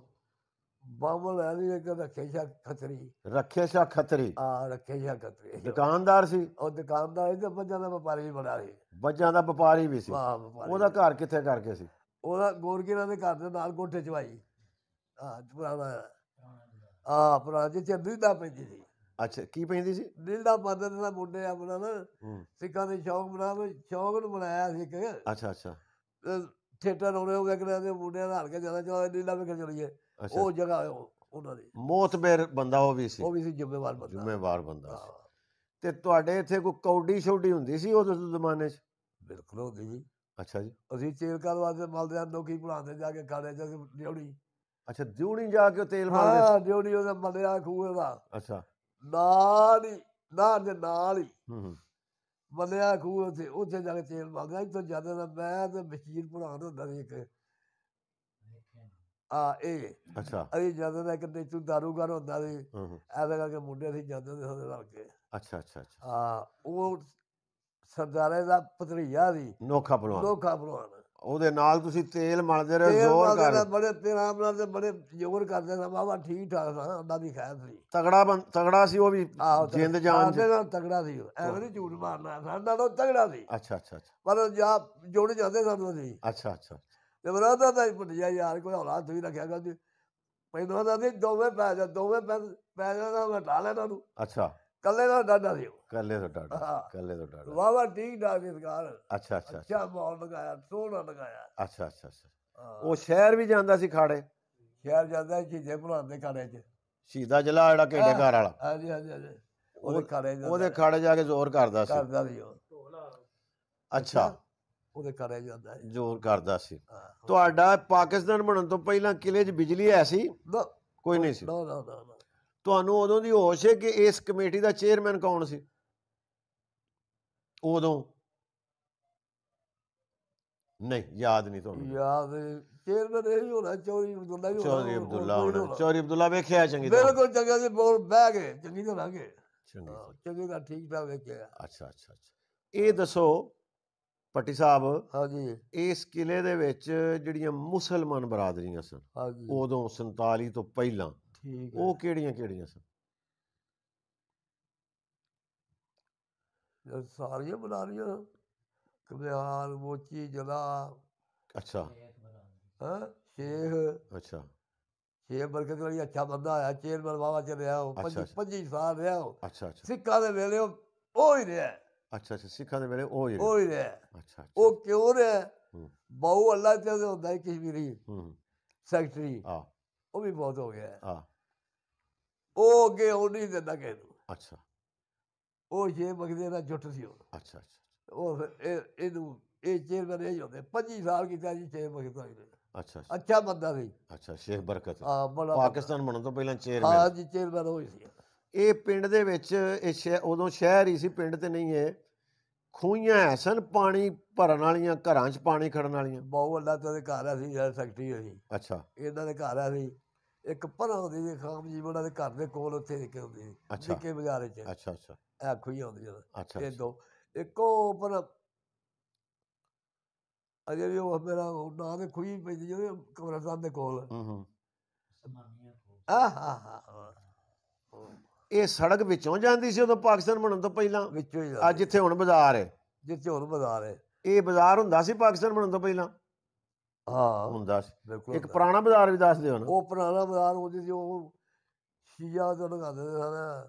ਬਾਹਮਣ ਲੈ ਲਈ ਇੱਕ ਰੱਖੇ ਸ਼ਾ ਖੱਤਰੀ ਰੱਖੇ ਸ਼ਾ ਖੱਤਰੀ ਆ ਰੱਖੇ ਸ਼ਾ ਖੱਤਰੀ ਦੁਕਾਨਦਾਰ ਸੀ ਉਹ ਦੁਕਾਨਦਾਰ ਇਹਦੇ ਬੱਜਾਂ ਦਾ ਵਪਾਰੀ ਵੀ ਬਣਾ ਸੀ ਬੱਜਾਂ ਦਾ ਵਪਾਰੀ ਵੀ ਸੀ ਉਹਦਾ ਘਰ ਕਿੱਥੇ ਕਰਕੇ ਸੀ ਉਹਦਾ ਗੋਰਗੀਰਾਂ ਦੇ ਘਰ ਦੇ ਨਾਲ ਕੋਠੇ ਚ ਵਾਈ ਆ ਪੁਰਾਣਾ ਆ ਆਪਣਾ ਜਿੱਥੇ ਨਿੰਦਾ ਪੈਂਦੀ ਸੀ ਅੱਛਾ ਕੀ ਪੈਂਦੀ ਸੀ ਨਿੰਦਾ ਪਾਦਰ ਦਾ ਮੁੰਡੇ ਆਪਣਾ ਨਾ ਸਿੱਖਾਂ ਦੇ ਸ਼ੌਕ ਬਣਾ ਸ਼ੌਕ ਨੂੰ ਬਣਾਇਆ ਸੀ ਇੱਕ ਅੱਛਾ ਅੱਛਾ ਥੀਏਟਰ ਹੋਣੇ ਹੋ ਗਏ ਕਿਹਨਾਂ ਦੇ ਮੁੰਡਿਆਂ ਨਾਲ ਹਲਕੇ ਜਿਆਦਾ ਚਲਾ ਨਿੰਦਾ ਵੇਖਣ ਚਲੀਏ ਉਹ ਜਗ੍ਹਾ ਉਹਨਾਂ ਦੀ ਮੋਤਬੇਰ ਬੰਦਾ ਉਹ ਵੀ ਸੀ ਉਹ ਵੀ ਸੀ ਜ਼ਿੰਮੇਵਾਰ ਬੰਦਾ ਜ਼ਿੰਮੇਵਾਰ ਬੰਦਾ ਤੇ ਤੁਹਾਡੇ ਇੱਥੇ ਕੋਈ ਕੌਡੀ ਛੋਡੀ ਹੁੰਦੀ ਸੀ ਉਸ ਜ਼ਮਾਨੇ 'ਚ ਬਿਲਕੁਲ ਹੁੰਦੀ ਜੀ ਅੱਛਾ ਜੀ ਅਸੀਂ ਚੇਲ ਕਰ ਵਾਸਤੇ ਮਲਦੇ ਆ ਲੋਕੀ ਬਣਾਉਂਦੇ ਜਾ ਕੇ ਖਾਣੇ ਚ ਜਿਹੜੀ ਅੱਛਾ ਦਿਉਣੀ ਜਾ ਕੇ ਤੇਲ ਮਾਰਦੇ ਹਾਂ ਦਿਉਣੀ ਉਹਦਾ ਮੰਨਿਆ ਖੂਹ ਦਾ ਅੱਛਾ ਨਾਲ ਹੀ ਨਾਲ ਦੇ ਨਾਲ ਹੀ ਹੂੰ ਮੰਨਿਆ ਖੂਹ ਉੱਥੇ ਉੱਥੇ ਜਾ ਕੇ ਤੇਲ ਮਾਰਦਾ ਇੱਥੋਂ ਜਾਂਦਾ ਤਾਂ ਮੈਂ ਤੇ ਬਸ਼ੀਰ ਪੁਰਾਣ ਹੁੰਦਾ ਸੀ ਇੱਕ ਆ ਇਹ ਅੱਛਾ ਅਸੀਂ ਜਾਂਦੇ ਨੇ ਕਿਤੇ ਤੂੰ ਦਾਰੂਗਰ ਹੁੰਦਾ ਸੀ ਐਵੇਂ ਕਰਕੇ ਮੁੰਡੇ ਸੀ ਜਾਂਦੇ ਨੇ ਉਹਦੇ ਨਾਲ ਕੇ ਅੱਛਾ ਅੱਛਾ ਅੱਛਾ ਹਾਂ ਉਹ ਸਰਦਾਰੇ ਦਾ ਪਤਰੀਆ ਸੀ ਨੋਖਾ ਪਰਵਾਨ ਨੋਖਾ ਪਰਵਾਨ ਉਹਦੇ ਨਾਲ ਤੁਸੀਂ ਤੇਲ ਮਲਦੇ ਰਹੇ ਜ਼ੋਰ ਕਰ ਬੜੇ ਤੇਰਾ ਬਣਾ ਤੇ ਬੜੇ ਜ਼ੋਰ ਕਰਦੇ ਸਾ ਬਾਬਾ ਠੀਕ ਠਾਕ ਸਾ ਅੱਡਾ ਵੀ ਖੈਰ ਸੀ ਤਗੜਾ ਤਗੜਾ ਸੀ ਉਹ ਵੀ ਜਿੰਦ ਜਾਨ ਦੇ ਨਾਲ ਤਗੜਾ ਸੀ ਐਵੇਂ ਨਹੀਂ ਝੂਠ ਮਾਰਨਾ ਸਾਡਾ ਤਾਂ ਤਗੜਾ ਸੀ ਅੱਛਾ ਅੱਛਾ ਅੱਛਾ ਪਰ ਜਾ ਜੋੜ ਜਾਂਦੇ ਸਾਨੂੰ ਸੀ ਅੱਛਾ ਅੱਛਾ ਤੇ ਬਰਾਦਾ ਤਾਂ ਜਾ ਯਾਰ ਕੋਈ ਔਲਾਦ ਵੀ ਰੱਖਿਆ ਕਰਦੀ ਪਹਿਲਾਂ ਤਾਂ ਦੋਵੇਂ ਪੈ ਜਾ ਦੋਵੇਂ ਪੈ ਜਾ ਨਾ ਹਟਾ ਲੈਣਾ ਤੂੰ ਅੱਛਾ ਕੱਲੇ ਦਾ ਡਾਡਾ ਸੀ ਕੱਲੇ ਦਾ ਡਾਡਾ ਕੱਲੇ ਦਾ ਡਾਡਾ ਵਾਵਾ ਠੀਕ ਠਾਕ ਇਸ ਘਰ ਅੱਛਾ ਅੱਛਾ ਅੱਛਾ ਅੱਛਾ ਮਾਹੌਲ ਲਗਾਇਆ ਸੋਹਣਾ ਲਗਾਇਆ ਅੱਛਾ ਅੱਛਾ ਅੱਛਾ। ਉਹ ਸ਼ਹਿਰ ਵੀ ਜਾਂਦਾ ਸੀ ਖਾੜੇ ਸ਼ਹਿਰ ਜਾਂਦਾ ਸੀ ਜੇ ਦੇ ਘਰੇ ਚ ਸ਼ੀਦਾ ਜਲਾ ਜਿਹੜਾ ਕਿਹੜੇ ਘਰ ਵਾਲਾ ਹਾਂਜੀ ਹਾਂਜੀ ਹਾਂਜੀ ਉਹਦੇ ਖਾੜੇ ਜਾਂਦਾ ਉਹਦੇ ਖਾੜੇ ਜਾ ਕੇ ਜ਼ੋਰ ਕਰਦਾ ਸੀ ਕਰਦਾ ਸੀ ਉਹ ਅੱਛਾ ਉਹਦੇ ਘਰੇ ਜਾਂਦਾ ਸੀ ਜ਼ੋਰ ਕਰਦਾ ਸੀ ਤੁਹਾਡਾ ਪਾਕਿਸਤਾਨ ਬਣਨ ਤੋਂ ਪਹਿਲਾਂ ਕਿਲੇ 'ਚ ਬਿਜਲੀ ਐ ਸੀ ਕੋਈ ਨਹੀਂ ਸੀ ਨਾ ਨਾ ਨਾ ਤੁਹਾਨੂੰ ਉਦੋਂ ਦੀ ਹੋਸ਼ ਹੈ ਕਿ ਇਸ ਕਮੇਟੀ ਦਾ ਚੇਅਰਮੈਨ ਕੌਣ ਸੀ ਉਦੋਂ ਨਹੀਂ ਯਾਦ ਨਹੀਂ ਤੁਹਾਨੂੰ ਯਾਦ ਚੇਅਰਮੈਨ ਇਹ ਹੀ ਹੋਣਾ ਚੌਰੀ ਅਬਦੁੱਲਾ ਵੀ ਚੌਰੀ ਅਬਦੁੱਲਾ ਹੋਣਾ ਚੌਰੀ ਅਬਦੁੱਲਾ ਵੇਖਿਆ ਚੰਗੀ ਤਰ੍ਹਾਂ ਬਿਲਕੁਲ ਚੰਗਾ ਸੀ ਬੋਲ ਬਹਿ ਗਏ ਚੰਗੀ ਤਰ੍ਹਾਂ ਲੱਗੇ ਚੰਗੀ ਚੰਗੀ ਤਰ੍ਹਾਂ ਠੀਕ ਤਰ੍ਹਾਂ ਵੇਖਿਆ ਅੱਛਾ ਅੱਛਾ ਅੱਛਾ ਇਹ ਦੱਸੋ ਪੱਟੀ ਸਾਹਿਬ ਹਾਂਜੀ ਇਸ ਕਿਲੇ ਦੇ ਵਿੱਚ ਜਿਹੜੀਆਂ ਮੁਸਲਮਾਨ ਬਰਾਦਰੀਆਂ ਸਨ ਉਦੋਂ 47 ਤੋਂ ਪਹਿਲਾਂ ਠੀਕ ਹੈ ਉਹ ਕਿਹੜੀਆਂ ਕਿਹੜੀਆਂ ਸਰ ਜਦ ਸਾਰੀਆਂ ਬਣਾ ਲਈਆਂ ਕਬਿਆਲ ਮੋਚੀ ਜਲਾ ਅੱਛਾ ਹਾਂ ਸ਼ੇਖ ਅੱਛਾ ਇਹ ਬਰਕਤ ਵਾਲੀ ਅੱਛਾ ਬੰਦਾ ਆਇਆ ਚੇਅਰਮੈਨ ਬਾਬਾ ਚ ਰਿਹਾ ਉਹ 25 ਸਾਲ ਰਿਹਾ ਉਹ ਅੱਛਾ ਅੱਛਾ ਸਿੱਖਾਂ ਦੇ ਵੇਲੇ ਉਹ ਹੀ ਰਿਹਾ ਅੱਛਾ ਅੱਛਾ ਸਿੱਖਾਂ ਦੇ ਵੇਲੇ ਉਹ ਹੀ ਉਹ ਹੀ ਰਿਹਾ ਅੱਛਾ ਉਹ ਕਿਉਂ ਰਿਹਾ ਬਹੁ ਅੱਲਾ ਤੇ ਹੁੰਦਾ ਹੈ ਕਸ਼ਮੀਰੀ ਹੂੰ ਸੈਕਟਰੀ ਆ ਉਹ ਵੀ ਬਹੁਤ ਹੋ ਗਿਆ ਆ ਉਹ ਅੱਗੇ ਉਹ ਨਹੀਂ ਦਿੰਦਾ ਕਿਸੇ ਨੂੰ ਅੱਛਾ ਉਹ ਜੇ ਬਗਦੇ ਦਾ ਜੁੱਟ ਸੀ ਉਹ ਅੱਛਾ ਅੱਛਾ ਉਹ ਫਿਰ ਇਹਨੂੰ ਇਹ ਚੇਅਰਮੈਨ ਇਹ ਹੁੰਦੇ 25 ਸਾਲ ਕੀਤਾ ਜੀ ਚੇਅਰ ਮਗਦਾ ਇਹਨੇ ਅੱਛਾ ਅੱਛਾ ਬੰਦਾ ਸੀ ਅੱਛਾ ਸ਼ੇਖ ਬਰਕਤ ਹਾਂ ਪਾਕਿਸਤਾਨ ਬਣਨ ਤੋਂ ਪਹਿਲਾਂ ਚੇਅਰਮੈਨ ਹਾਂ ਜੀ ਚੇਅਰਮੈਨ ਹੋਈ ਸੀ ਇਹ ਪਿੰਡ ਦੇ ਵਿੱਚ ਇਹ ਉਦੋਂ ਸ਼ਹਿਰ ਹੀ ਸੀ ਪਿੰਡ ਤੇ ਨਹੀਂ ਹੈ ਖੂਈਆਂ ਐਸਨ ਪਾਣੀ ਭਰਨ ਵਾਲੀਆਂ ਘਰਾਂ 'ਚ ਪਾਣੀ ਖੜਨ ਵਾਲੀਆਂ ਬਹੁਤ ਅੱਲਾਹ ਤੇ ਘਰ ਆ ਸੀ ਸਕਤੀ ਸੈਕਟਰੀ ਹੋਈ ਅੱਛਾ ਇਹਨਾਂ ਦੇ ਘਰ ਆ ਸੀ ਇੱਕ ਪਰਾਂ ਦੀ ਖਾਮ ਜੀ ਬੜਾ ਦੇ ਘਰ ਦੇ ਕੋਲ ਉੱਥੇ ਇੱਕ ਹੁੰਦੀ ਸੀ ਠੀਕੇ ਨਿੱਕੇ 'ਚ ਅੱਛਾ ਅੱਛਾ ਇਹ ਖੁਈ ਆਉਂਦੀ ਜਦ ਅੱਛਾ ਇਹ ਦੋ ਇੱਕੋ ਪਰ ਅਜੇ ਵੀ ਉਹ ਮੇਰਾ ਉਹ ਨਾਂ ਦੇ ਖੁਈ ਪੈਂਦੀ ਜਿਵੇਂ ਕਬਰਸਤਾਨ ਦੇ ਕੋਲ ਹੂੰ ਹੂੰ ਇਹ ਸੜਕ ਵਿੱਚੋਂ ਜਾਂਦੀ ਸੀ ਉਦੋਂ ਪਾਕਿਸਤਾਨ ਬਣਨ ਤੋਂ ਪਹਿਲਾਂ ਵਿੱਚੋਂ ਹੀ ਅੱਜ ਇੱਥੇ ਜਿੱਥੇ ਹੁਣ ਬਾਜ਼ਾਰ ਹੈ ਜਿੱਥੇ ਹੁਣ ਬਾਜ਼ਾਰ ਹੈ ਇਹ ਬਾਜ਼ਾਰ ਹੁੰਦਾ ਸੀ ਪਾਕਿਸਤਾਨ ਬਣਨ ਤੋਂ ਪਹਿਲਾਂ ਹਾਂ ਹੁੰਦਾ ਸੀ ਇੱਕ ਪੁਰਾਣਾ ਬਾਜ਼ਾਰ ਵੀ ਦੱਸ ਦਿਓ ਨਾ ਉਹ ਪੁਰਾਣਾ ਬਾਜ਼ਾਰ ਉਹ ਦੀ ਉਹ ਸ਼ੀਆ ਤੋਂ ਲਗਾਉਂਦੇ ਨੇ ਸਾਰਾ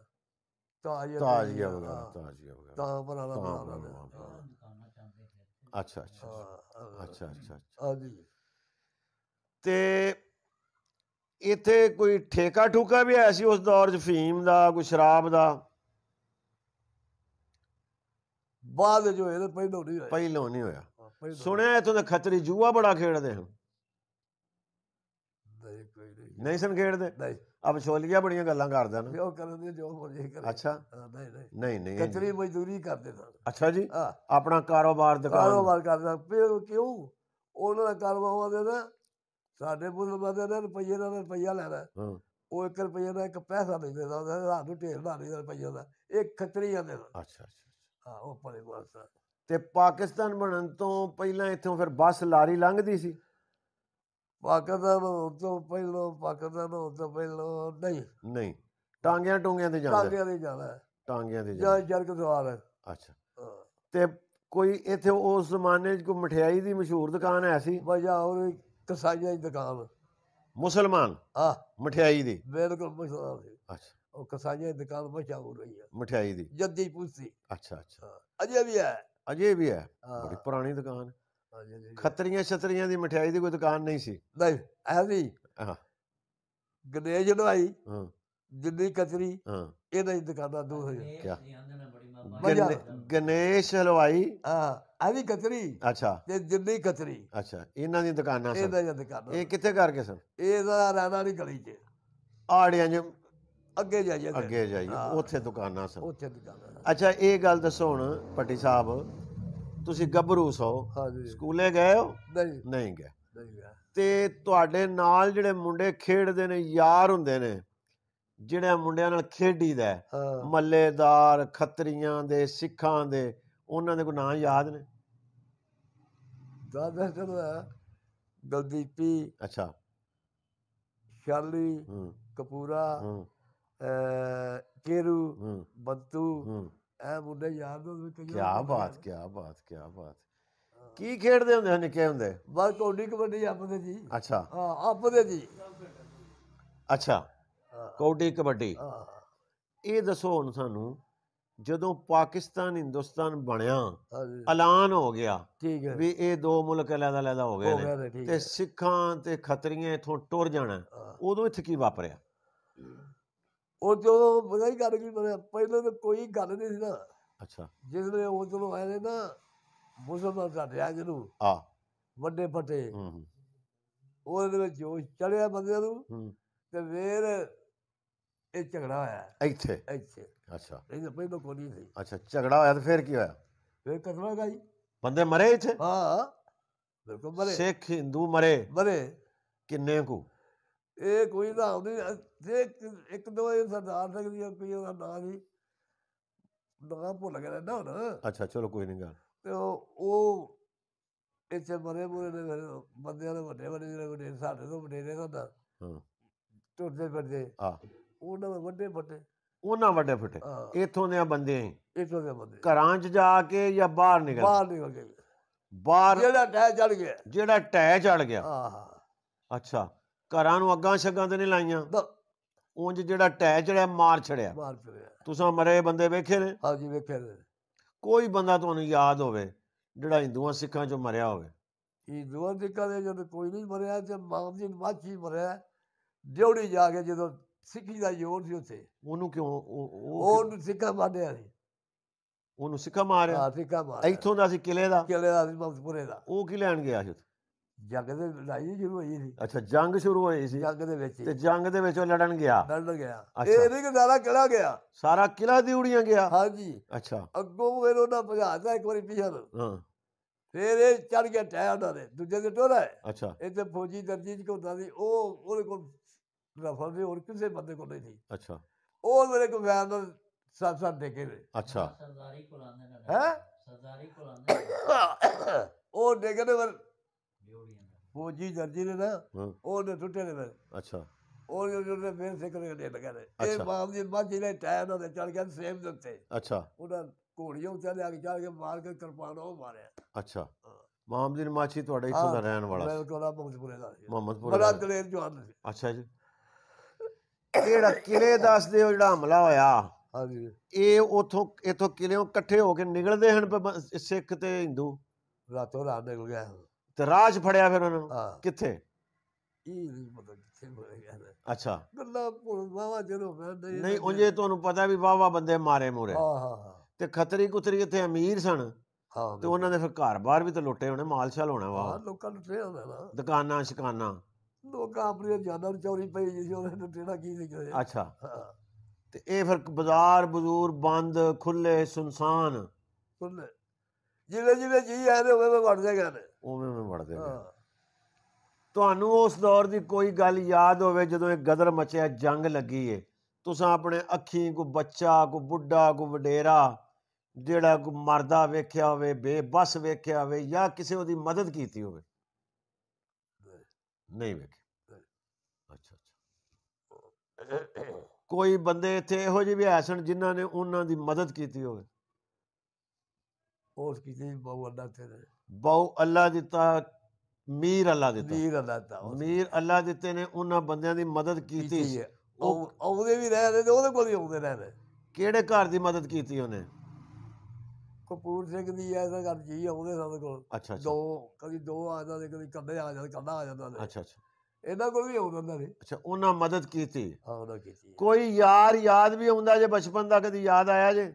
ਤਾਜੀਆ ਤਾਜੀਆ ਬਾਜ਼ਾਰ ਤਾਜੀਆ ਬਾਜ਼ਾਰ ਤਾਂ ਪੁਰਾਣਾ ਬਾਜ਼ਾਰ ਅੱਛਾ ਅੱਛਾ ਅੱਛਾ ਅੱਛਾ ਹਾਂਜੀ ਤੇ ਇੱਥੇ ਕੋਈ ਠੇਕਾ ਠੂਕਾ ਵੀ ਆਇਆ ਸੀ ਉਸ ਦੌਰ 'ਚ ਫੀਮ ਦਾ ਕੋਈ ਸ਼ਰਾਬ ਦਾ ਬਾਅਦ ਜੋ ਇਹਦੇ ਪਹਿਲੋਂ ਨਹੀਂ ਹੋਇਆ ਪਹਿਲੋਂ ਨਹੀਂ ਹੋਇਆ ਸੁਣਿਆ ਇਥੋਂ ਦੇ ਖੱਤਰੀ ਜੂਆ ਬੜਾ ਖੇਡਦੇ ਹਨ ਨਹੀਂ ਸਨ ਖੇਡਦੇ ਨਹੀਂ ਆ ਵਿਛੋਲੀਆਂ ਬੜੀਆਂ ਗੱਲਾਂ ਕਰਦੇ ਨੇ ਉਹ ਕਰਦੇ ਜੋ ਮਰਜ਼ੀ ਕਰੇ ਅੱਛਾ ਨਹੀਂ ਨਹੀਂ ਨਹੀਂ ਕਚਰੀ ਮਜ਼ਦੂਰੀ ਕਰਦੇ ਸਨ ਅੱਛਾ ਜੀ ਆਪਣਾ ਕਾਰੋਬਾਰ ਦੁਕਾਨ ਕਾਰੋਬਾਰ ਕਰਦਾ ਕਿਉਂ ਉਹਨਾਂ ਦਾ ਕਾਰੋਬਾਰ ਦੇ ਨਾ ਸਾਡੇ ਮੁਸਲਮਾਨ ਦੇ ਰੁਪਈਏ ਦਾ ਰੁਪਈਆ ਲੈਣਾ ਉਹ 1 ਰੁਪਈਏ ਦਾ ਇੱਕ ਪੈਸਾ ਨਹੀਂ ਦਿੰਦਾ ਉਹਦਾ ਸਾਨੂੰ ਢੇਰ ਨਾ ਰੁਪਈਆ ਦਾ ਇਹ ਖੱਤਰੀ ਜਾਂਦੇ ਅੱਛਾ ਅੱਛਾ ਹਾਂ ਉਹ ਪਰੇ ਵਾਸਤਾ ਤੇ ਪਾਕਿਸਤਾਨ ਬਣਨ ਤੋਂ ਪਹਿਲਾਂ ਇੱਥੋਂ ਫਿਰ ਬੱਸ ਲਾਰੀ ਲੰਘਦੀ ਸੀ ਪਾਕਿਸਤਾਨ ਹੋਣ ਤੋਂ ਪਹਿਲਾਂ ਪਾਕਿਸਤਾਨ ਹੋਣ ਤੋਂ ਪਹਿਲਾਂ ਨਹੀਂ ਨਹੀਂ ਟਾਂਗਿਆਂ ਟੋਂਗਿਆਂ ਤੇ ਜਾਂਦਾ ਟਾਂਗਿਆਂ ਤੇ ਜਾਣਾ ਟਾਂਗਿਆਂ ਤੇ ਜਾਣਾ ਜਰਗ ਸਵਾਰ ਹੈ ਅੱਛਾ ਤੇ ਕੋਈ ਇੱਥੇ ਉਸ ਜ਼ਮਾਨੇ 'ਚ ਕੋਈ ਮਠਿਆਈ ਦੀ ਮਸ਼ਹੂਰ ਦੁਕਾਨ ਐ ਸੀ ਬਜਾ ਉਹ ਕਸਾਈਆਂ ਦੀ ਦੁਕਾਨ ਮੁਸਲਮਾਨ ਆ ਮਠਿਆਈ ਦੀ ਬਿਲਕੁਲ ਮੁਸਲਮਾਨ ਸੀ ਅੱਛਾ ਉਹ ਕਸਾਈਆਂ ਦੀ ਦੁਕਾਨ ਮਸ਼ਹੂਰ ਰਹੀ ਹੈ ਮਠਿਆਈ ਦੀ ਜੱਦੀ ਪੁੱਛੀ ਅੱਛਾ ਅੱਛਾ ਅਜੇ ਵੀ ਹੈ ਅਜੇ ਵੀ ਹੈ ਬੜੀ ਪੁਰਾਣੀ ਦੁਕਾਨ ਹੈ ਖਤਰੀਆਂ ਛਤਰੀਆਂ ਦੀ ਮਠਿਆਈ ਦੀ ਕੋਈ ਦੁਕਾਨ ਨਹੀਂ ਸੀ ਨਹੀਂ ਐ ਵੀ ਹਾਂ ਗਣੇਸ਼ ਹਲਵਾਈ ਹਾਂ ਜਿੰਨੀ ਕਤਰੀ ਹਾਂ ਇਹਦਾ ਹੀ ਦੁਕਾਨਾਂ ਦੋ ਹੋ ਗਿਆ ਗਣੇਸ਼ ਹਲਵਾਈ ਹਾਂ ਆ ਵੀ ਕਤਰੀ ਅੱਛਾ ਤੇ ਜਿੱਦੀ ਕਤਰੀ ਅੱਛਾ ਇਹਨਾਂ ਦੀ ਦੁਕਾਨਾਂ ਸਨ ਇਹਦਾ ਹੀ ਦੁਕਾਨਾਂ ਇਹ ਕਿੱਥੇ ਕਰਕੇ ਸਨ ਇਹਦਾ ਰਾਣਾ ਦੀ ਗਲੀ 'ਚ ਆੜਿਆਂ 'ਚ ਅੱਗੇ ਜਾਈਏ ਅੱਗੇ ਜਾਈਏ ਉੱਥੇ ਦੁਕਾਨਾਂ ਸਨ ਉੱਥੇ ਦੁਕਾਨਾਂ ਅੱਛਾ ਇਹ ਗੱਲ ਦੱਸੋ ਹੁਣ ਪੱਟੀ ਸਾਹਿਬ ਤੁਸੀਂ ਗੱਭਰੂ ਸੋ ਹਾਂਜੀ ਸਕੂਲੇ ਗਏ ਹੋ ਨਹੀਂ ਨਹੀਂ ਗਏ ਨਹੀਂ ਗਏ ਤੇ ਤੁਹਾਡੇ ਨਾਲ ਜਿਹੜੇ ਮੁੰਡੇ ਖੇਡਦੇ ਨੇ ਯਾਰ ਹੁੰਦੇ ਨੇ ਜਿਹੜਾ ਮੁੰਡਿਆਂ ਨਾਲ ਖੇਡੀਦਾ ਮੱਲੇਦਾਰ ਖੱਤਰੀਆਂ ਦੇ ਸਿੱਖਾਂ ਦੇ ਉਹਨਾਂ ਦੇ ਕੋ ਨਾਂ ਯਾਦ ਨੇ ਦਾਦਾ ਕਰਦਾ ਦਲਦੀਪੀ ਅੱਛਾ ਸ਼ਾਲੀ ਕਪੂਰਾ ਕੇਰੂ ਬੰਤੂ ਇਹ ਮੁੰਡੇ ਯਾਦ ਹੋ ਕਈ ਕੀ ਬਾਤ ਕੀ ਬਾਤ ਕੀ ਬਾਤ ਕੀ ਖੇਡਦੇ ਹੁੰਦੇ ਹਨ ਕਿ ਹੁੰਦੇ ਬਸ ਕੌਡੀ ਕਬੱਡੀ ਆਪਦੇ ਜੀ ਅੱਛਾ ਹਾਂ ਆਪਦੇ ਜੀ ਅੱਛਾ ਕੌਡੀ ਕਬੱਡੀ ਇਹ ਦੱਸੋ ਹੁਣ ਸਾਨੂੰ ਜਦੋਂ ਪਾਕਿਸਤਾਨ ਹਿੰਦੁਸਤਾਨ ਬਣਿਆ ਐਲਾਨ ਹੋ ਗਿਆ ਠੀਕ ਹੈ ਵੀ ਇਹ ਦੋ ਮੁਲਕ ਅਲੱਗ ਅਲੱਗ ਹੋ ਗਏ ਨੇ ਤੇ ਸਿੱਖਾਂ ਤੇ ਖੱਤਰੀਆਂ ਇਥੋਂ ਟੁਰ ਜਾਣਾ ਉਦੋਂ ਇੱਥੇ ਕੀ ਵਾਪਰਿਆ ਉਹ ਜੋ ਪਤਾ ਹੀ ਗੱਲ ਕੀ ਬਣਿਆ ਪਹਿਲਾਂ ਤਾਂ ਕੋਈ ਗੱਲ ਨਹੀਂ ਸੀ ਨਾ ਅੱਛਾ ਜਿਸ ਦਿਨ ਉਹ ਚਲੋ ਆਏ ਨੇ ਨਾ ਮੁਸਲਮਾਨ ਦਾ ਰਿਆ ਜਿਹਨੂੰ ਆ ਵੱਡੇ ਫਟੇ ਹੂੰ ਉਹਦੇ ਵਿੱਚ ਜੋਸ਼ ਚੜਿਆ ਬੰਦਿਆਂ ਨੂੰ ਤੇ ਫੇਰ ਇਹ ਝਗੜਾ ਹੋਇਆ ਇੱਥੇ ਇੱਥੇ ਅੱਛਾ ਇਹ ਤਾਂ ਪਹਿਲਾਂ ਕੋਈ ਨਹੀਂ ਸੀ ਅੱਛਾ ਝਗੜਾ ਹੋਇਆ ਤੇ ਫੇਰ ਕੀ ਹੋਇਆ ਫੇਰ ਕਤਲਾ ਗਾਈ ਬੰਦੇ ਮਰੇ ਇੱਥੇ ਹਾਂ ਬਿਲਕੁਲ ਮਰੇ ਸਿੱਖ ਹਿੰਦੂ ਮਰੇ ਮਰੇ ਕਿੰਨੇ ਕੋ ਇਹ ਕੋਈ ਨਾ ਆਉਂਦੀ ਜੇ ਇੱਕ ਦੋ ਇਹ ਸਰਦਾਰ ਸਿੰਘ ਦੀ ਕੋਈ ਉਹਦਾ ਨਾਂ ਨਹੀਂ ਨਾਂ ਭੁੱਲ ਗਿਆ ਨਾ ਹੁਣ ਅੱਛਾ ਚਲੋ ਕੋਈ ਨਹੀਂ ਗੱਲ ਤੇ ਉਹ ਇੱਥੇ ਬਰੇ ਬਰੇ ਦੇ ਬੰਦਿਆਂ ਦੇ ਵੱਡੇ ਵੱਡੇ ਜਿਹੜੇ ਵੱਡੇ ਸਾਡੇ ਤੋਂ ਵੱਡੇ ਨੇ ਹੁੰਦਾ ਹਾਂ ਟੁੱਟਦੇ ਫਿਰਦੇ ਆ ਉਹਨਾਂ ਦੇ ਵੱਡੇ ਵੱਡੇ ਉਹਨਾਂ ਵੱਡੇ ਫਟੇ ਇੱਥੋਂ ਦੇ ਬੰਦੇ ਇੱਥੋਂ ਦੇ ਬੰਦੇ ਘਰਾਂ 'ਚ ਜਾ ਕੇ ਜਾਂ ਬਾਹਰ ਨਿਕਲ ਬਾਹਰ ਨਿਕਲ ਗਏ ਬਾਹਰ ਜਿਹੜਾ ਟੈ ਚੜ ਗਿਆ ਜਿਹੜਾ ਟੈ ਚੜ ਗਿਆ ਆਹ ਅੱਛਾ ਘਰਾਂ ਨੂੰ ਅੱਗਾਂ ਛੱਗਾਂ ਤੇ ਨਹੀਂ ਲਾਈਆਂ ਉਂਝ ਜਿਹੜਾ ਟੈ ਜਿਹੜਾ ਮਾਰ ਛੜਿਆ ਮਾਰ ਛੜਿਆ ਤੁਸੀਂ ਮਰੇ ਬੰਦੇ ਵੇਖੇ ਨੇ ਹਾਂਜੀ ਵੇਖੇ ਨੇ ਕੋਈ ਬੰਦਾ ਤੁਹਾਨੂੰ ਯਾਦ ਹੋਵੇ ਜਿਹੜਾ ਹਿੰਦੂਆਂ ਸਿੱਖਾਂ ਚੋਂ ਮਰਿਆ ਹੋਵੇ ਇਹ ਦੁਆ ਦੇ ਕਦੇ ਜਦ ਕੋਈ ਨਹੀਂ ਮਰਿਆ ਤੇ ਮਾਮਦੀਨ ਮਾਛੀ ਮਰਿਆ ਦਿਉੜੀ ਜਾ ਕੇ ਜਦੋਂ ਸਿੱਖੀ ਦਾ ਯੋਰ ਸੀ ਉੱਥੇ ਉਹਨੂੰ ਕਿਉਂ ਉਹ ਉਹਨੂੰ ਸਿੱਖਾ ਮਾਰਿਆ ਸੀ ਉਹਨੂੰ ਸਿੱਖਾ ਮਾਰਿਆ ਹਾਂ ਸਿੱਖਾ ਮਾਰਿਆ ਇੱਥੋਂ ਦਾ ਸੀ ਕਿਲੇ ਦਾ ਕਿਲੇ ਦਾ ਸੀ ਬਸਪੁਰੇ ਦਾ ਉਹ ਕੀ ਲੈਣ ਗਿਆ ਸੀ ਜੰਗ ਦੇ ਲੜਾਈ ਸ਼ੁਰੂ ਹੋਈ ਸੀ ਅੱਛਾ ਜੰਗ ਸ਼ੁਰੂ ਹੋਈ ਸੀ ਜੰਗ ਦੇ ਵਿੱਚ ਤੇ ਜੰਗ ਦੇ ਵਿੱਚ ਉਹ ਲੜਨ ਗਿਆ ਲੜਨ ਗਿਆ ਇਹ ਨਹੀਂ ਕਿ ਸਾਰਾ ਕਿਲਾ ਗਿਆ ਸਾਰਾ ਕਿਲਾ ਦੀ ਉੜੀਆਂ ਗਿਆ ਹਾਂਜੀ ਅੱਛਾ ਅੱਗੋਂ ਫਿਰ ਉਹਨਾਂ ਭਗਾਤਾ ਇੱਕ ਵਾਰੀ ਪਿਛੜ ਹਾਂ ਫਿਰ ਇਹ ਚੜ ਗਿਆ ਟਾਇ ਉਹਨਾਂ ਦੇ ਦੂਜੇ ਦੇ ਟੋਰਾ ਅੱਛਾ ਇੱਥੇ ਫੌਜੀ ਦਰਜੀਤ ਕੋ ਹੁੰਦਾ ਸੀ ਉਹ ਉਹਦੇ ਕੋਲ ਰਫਾ ਵੀ ਹੋਰ ਕਿਸੇ ਬੰਦੇ ਕੋਲ ਨਹੀਂ ਸੀ ਅੱਛਾ ਉਹ ਮੇਰੇ ਕੋਲ ਫੈਨ ਦਾ ਸਭ ਸਭ ਦੇਖੇ ਨੇ ਅੱਛਾ ਸਰਦਾਰੀ ਕੋਲ ਆਉਂਦੇ ਨੇ ਹੈ ਸਰਦਾਰੀ ਕੋਲ ਆਉਂਦੇ ਉਹ ਦੇਖਦੇ ਵਰ ਫੌਜੀ ਦਰਜੀ ਨੇ ਨਾ हाँ। ਉਹਨੇ ਟੁੱਟੇ ਨੇ ਫਿਰ ਅੱਛਾ ਉਹ ਜਿਹੜੇ ਮੇਨ ਸਿੱਖ ਦੇ ਡੇਟ ਕਰੇ ਇਹ ਅੱਛਾ। ਬਾਪ ਦੀ ਬਾਜੀ ਨੇ ਟਾਇਰ ਨਾਲ ਚੜ ਗਿਆ ਸੇਮ ਦੇ ਉੱਤੇ ਅੱਛਾ ਉਹਨਾਂ ਘੋੜੀਆਂ ਉੱਤੇ ਲੈ ਕੇ ਚੜ ਕੇ ਮਾਰ ਕੇ ਕਿਰਪਾਨ ਉਹ ਮਾਰਿਆ ਅੱਛਾ ਮਾਮ ਦੀ ਮਾਛੀ ਤੁਹਾਡੇ ਇੱਥੋਂ ਦਾ ਰਹਿਣ ਵਾਲਾ ਬਿਲਕੁਲ ਆ ਮੁਹੰਮਦਪੁਰੇ ਦਾ ਸੀ। ਮੁਹੰਮਦਪੁਰ ਬੜਾ ਦਲੇਰ ਜਵਾਨ ਸੀ ਅੱਛਾ ਜੀ ਜਿਹੜਾ ਕਿਲੇ ਦੱਸਦੇ ਹੋ ਜਿਹੜਾ ਹਮਲਾ ਹੋਇਆ ਹਾਂਜੀ ਇਹ ਉਥੋਂ ਇਥੋਂ ਕਿਲੇੋਂ ਇਕੱਠੇ ਹੋ ਕੇ ਨਿਕਲਦੇ ਹਨ ਸਿੱਖ ਤੇ ਹਿੰਦੂ ਰਾਤੋਂ ਰਾਤ ਨਿਕਲ ਗਏ ਤੇ ਰਾਜ ਫੜਿਆ ਫਿਰ ਉਹਨਾਂ ਨੂੰ ਕਿੱਥੇ ਇਹ ਨਹੀਂ ਪਤਾ ਕਿੱਥੇ ਫੜਿਆ ਅੱਛਾ ਗੱਲਾਂ ਵਾਵਾ ਜਦੋਂ ਕਰਦੇ ਨਹੀਂ ਉਂਝੇ ਤੁਹਾਨੂੰ ਪਤਾ ਵੀ ਵਾਵਾ ਬੰਦੇ ਮਾਰੇ ਮੂਰੇ ਹਾਂ ਹਾਂ ਤੇ ਖਤਰੀ ਕੁਤਰੀ ਇੱਥੇ ਅਮੀਰ ਸਨ ਹਾਂ ਤੇ ਉਹਨਾਂ ਦੇ ਫਿਰ ਘਰ-ਬਾਰ ਵੀ ਤਾਂ ਲੁੱਟੇ ਹੋਣੇ ਮਾਲ-ਸ਼ਾਲ ਹੋਣਾ ਵਾ ਲੋਕਾਂ ਨੂੰ ਲੁੱਟੇ ਹੋਣਾ ਨਾ ਦੁਕਾਨਾਂ ਸ਼ਕਾਨਾਂ ਲੋਕਾਂ ਆਪਣੀਆਂ ਜਾਨਾਂ ਨੂੰ ਚੋਰੀ ਪਈ ਜੀ ਉਹਨਾਂ ਨੂੰ ਟੇੜਾ ਕੀ ਨਹੀਂ ਅੱਛਾ ਤੇ ਇਹ ਫਿਰ ਬਾਜ਼ਾਰ ਬਜ਼ੂਰ ਬੰਦ ਖੁੱਲੇ ਸੁਨਸਾਨ ਖੁੱਲੇ ਜਿਵੇਂ ਜਿਵੇਂ ਜੀ ਆਦੇ ਉਵੇਂ ਉਵੇਂ ਵੜਦੇ ਗਏ ਨੇ ਉਵੇਂ ਉਵੇਂ ਵੜਦੇ ਗਏ ਤੁਹਾਨੂੰ ਉਸ ਦੌਰ ਦੀ ਕੋਈ ਗੱਲ ਯਾਦ ਹੋਵੇ ਜਦੋਂ ਇਹ ਗਦਰ ਮਚਿਆ ਜੰਗ ਲੱਗੀ ਏ ਤੁਸੀਂ ਆਪਣੇ ਅੱਖੀ ਕੋ ਬੱਚਾ ਕੋ ਬੁੱਢਾ ਕੋ ਵਡੇਰਾ ਜਿਹੜਾ ਕੋ ਮਰਦਾ ਵੇਖਿਆ ਹੋਵੇ ਬੇਬਸ ਵੇਖਿਆ ਹੋਵੇ ਜਾਂ ਕਿਸੇ ਉਹਦੀ ਮਦਦ ਕੀਤੀ ਹੋਵੇ ਨਹੀਂ ਵੇਖਿਆ ਅੱਛਾ ਅੱਛਾ ਕੋਈ ਬੰਦੇ ਇੱਥੇ ਇਹੋ ਜਿਹੇ ਵੀ ਐਸਣ ਜਿਨ੍ਹਾਂ ਨੇ ਉਹਨਾਂ ਦੀ ਮਦਦ ਕੀਤੀ ਹੋਵੇ ਉਸ ਕੀਤੀ ਬਹੁ ਅੱਲਾ ਤੇਰੇ ਬਹੁ ਅੱਲਾ ਦਿੱਤਾ ਮੀਰ ਅੱਲਾ ਦਿੱਤਾ ਮੀਰ ਅੱਲਾ ਦਿੱਤਾ ਮੀਰ ਅੱਲਾ ਦਿੱਤੇ ਨੇ ਉਹਨਾਂ ਬੰਦਿਆਂ ਦੀ ਮਦਦ ਕੀਤੀ ਉਹ ਉਹਦੇ ਵੀ ਰਹਿ ਰਹੇ ਉਹਦੇ ਕੋਲ ਹੀ ਆਉਂਦੇ ਰਹਿ ਰਹੇ ਕਿਹੜੇ ਘਰ ਦੀ ਮਦਦ ਕੀਤੀ ਉਹਨੇ ਕਪੂਰ ਸਿੰਘ ਦੀ ਐਸਾ ਗੱਲ ਜੀ ਆਉਂਦੇ ਸਾਡੇ ਕੋਲ ਅੱਛਾ ਦੋ ਕਦੀ ਦੋ ਆ ਜਾਂਦੇ ਕਦੀ ਕੱਲੇ ਆ ਜਾਂਦੇ ਕੱਲਾ ਆ ਜਾਂਦਾ ਅੱਛਾ ਅੱਛਾ ਇਹਨਾਂ ਕੋਲ ਵੀ ਆਉਂਦਾ ਨੇ ਅੱਛਾ ਉਹਨਾਂ ਮਦਦ ਕੀਤੀ ਹਾਂ ਉਹਨਾਂ ਕੀਤੀ ਕੋਈ ਯਾਰ ਯਾਦ ਵੀ ਆਉਂਦਾ ਜੇ ਬਚਪਨ ਦਾ ਕਦੀ ਯਾਦ ਆਇਆ ਜੇ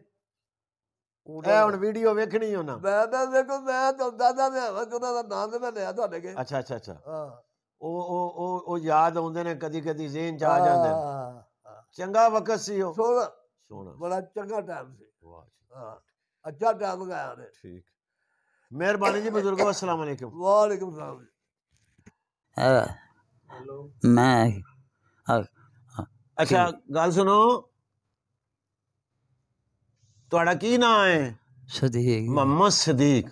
ਐ ਹੁਣ ਵੀਡੀਓ ਵੇਖਣੀ ਹੋਣਾ ਮੈਂ ਤਾਂ ਦੇਖੋ ਮੈਂ ਤਾਂ ਦਾਦਾ ਦੇ ਹਵਾ ਚੋਂ ਦਾ ਨਾਮ ਤੇ ਮੈਂ ਲਿਆ ਤੁਹਾਡੇ ਕੇ ਅੱਛਾ ਅੱਛਾ ਅੱਛਾ ਹਾਂ ਉਹ ਉਹ ਉਹ ਉਹ ਯਾਦ ਆਉਂਦੇ ਨੇ ਕਦੀ ਕਦੀ ਜ਼ੇਨ ਚ ਆ ਜਾਂਦੇ ਨੇ ਚੰਗਾ ਵਕਤ ਸੀ ਉਹ ਸੋਹਣਾ ਸੋਹਣਾ ਬੜਾ ਚੰਗਾ ਟਾਈਮ ਸੀ ਵਾਹ ਹਾਂ ਅੱਛਾ ਟਾਈਮ ਲਗਾਇਆ ਨੇ ਠੀਕ मेहरबानी जी बुजुर्गो अस्सलाम वालेकुम वालेकुम सलाम मैं अच्छा गाल सुनो ਤੁਹਾਡਾ ਕੀ ਨਾਂ ਹੈ ਸਦੀਕ ਮੁਹੰਮਦ ਸਦੀਕ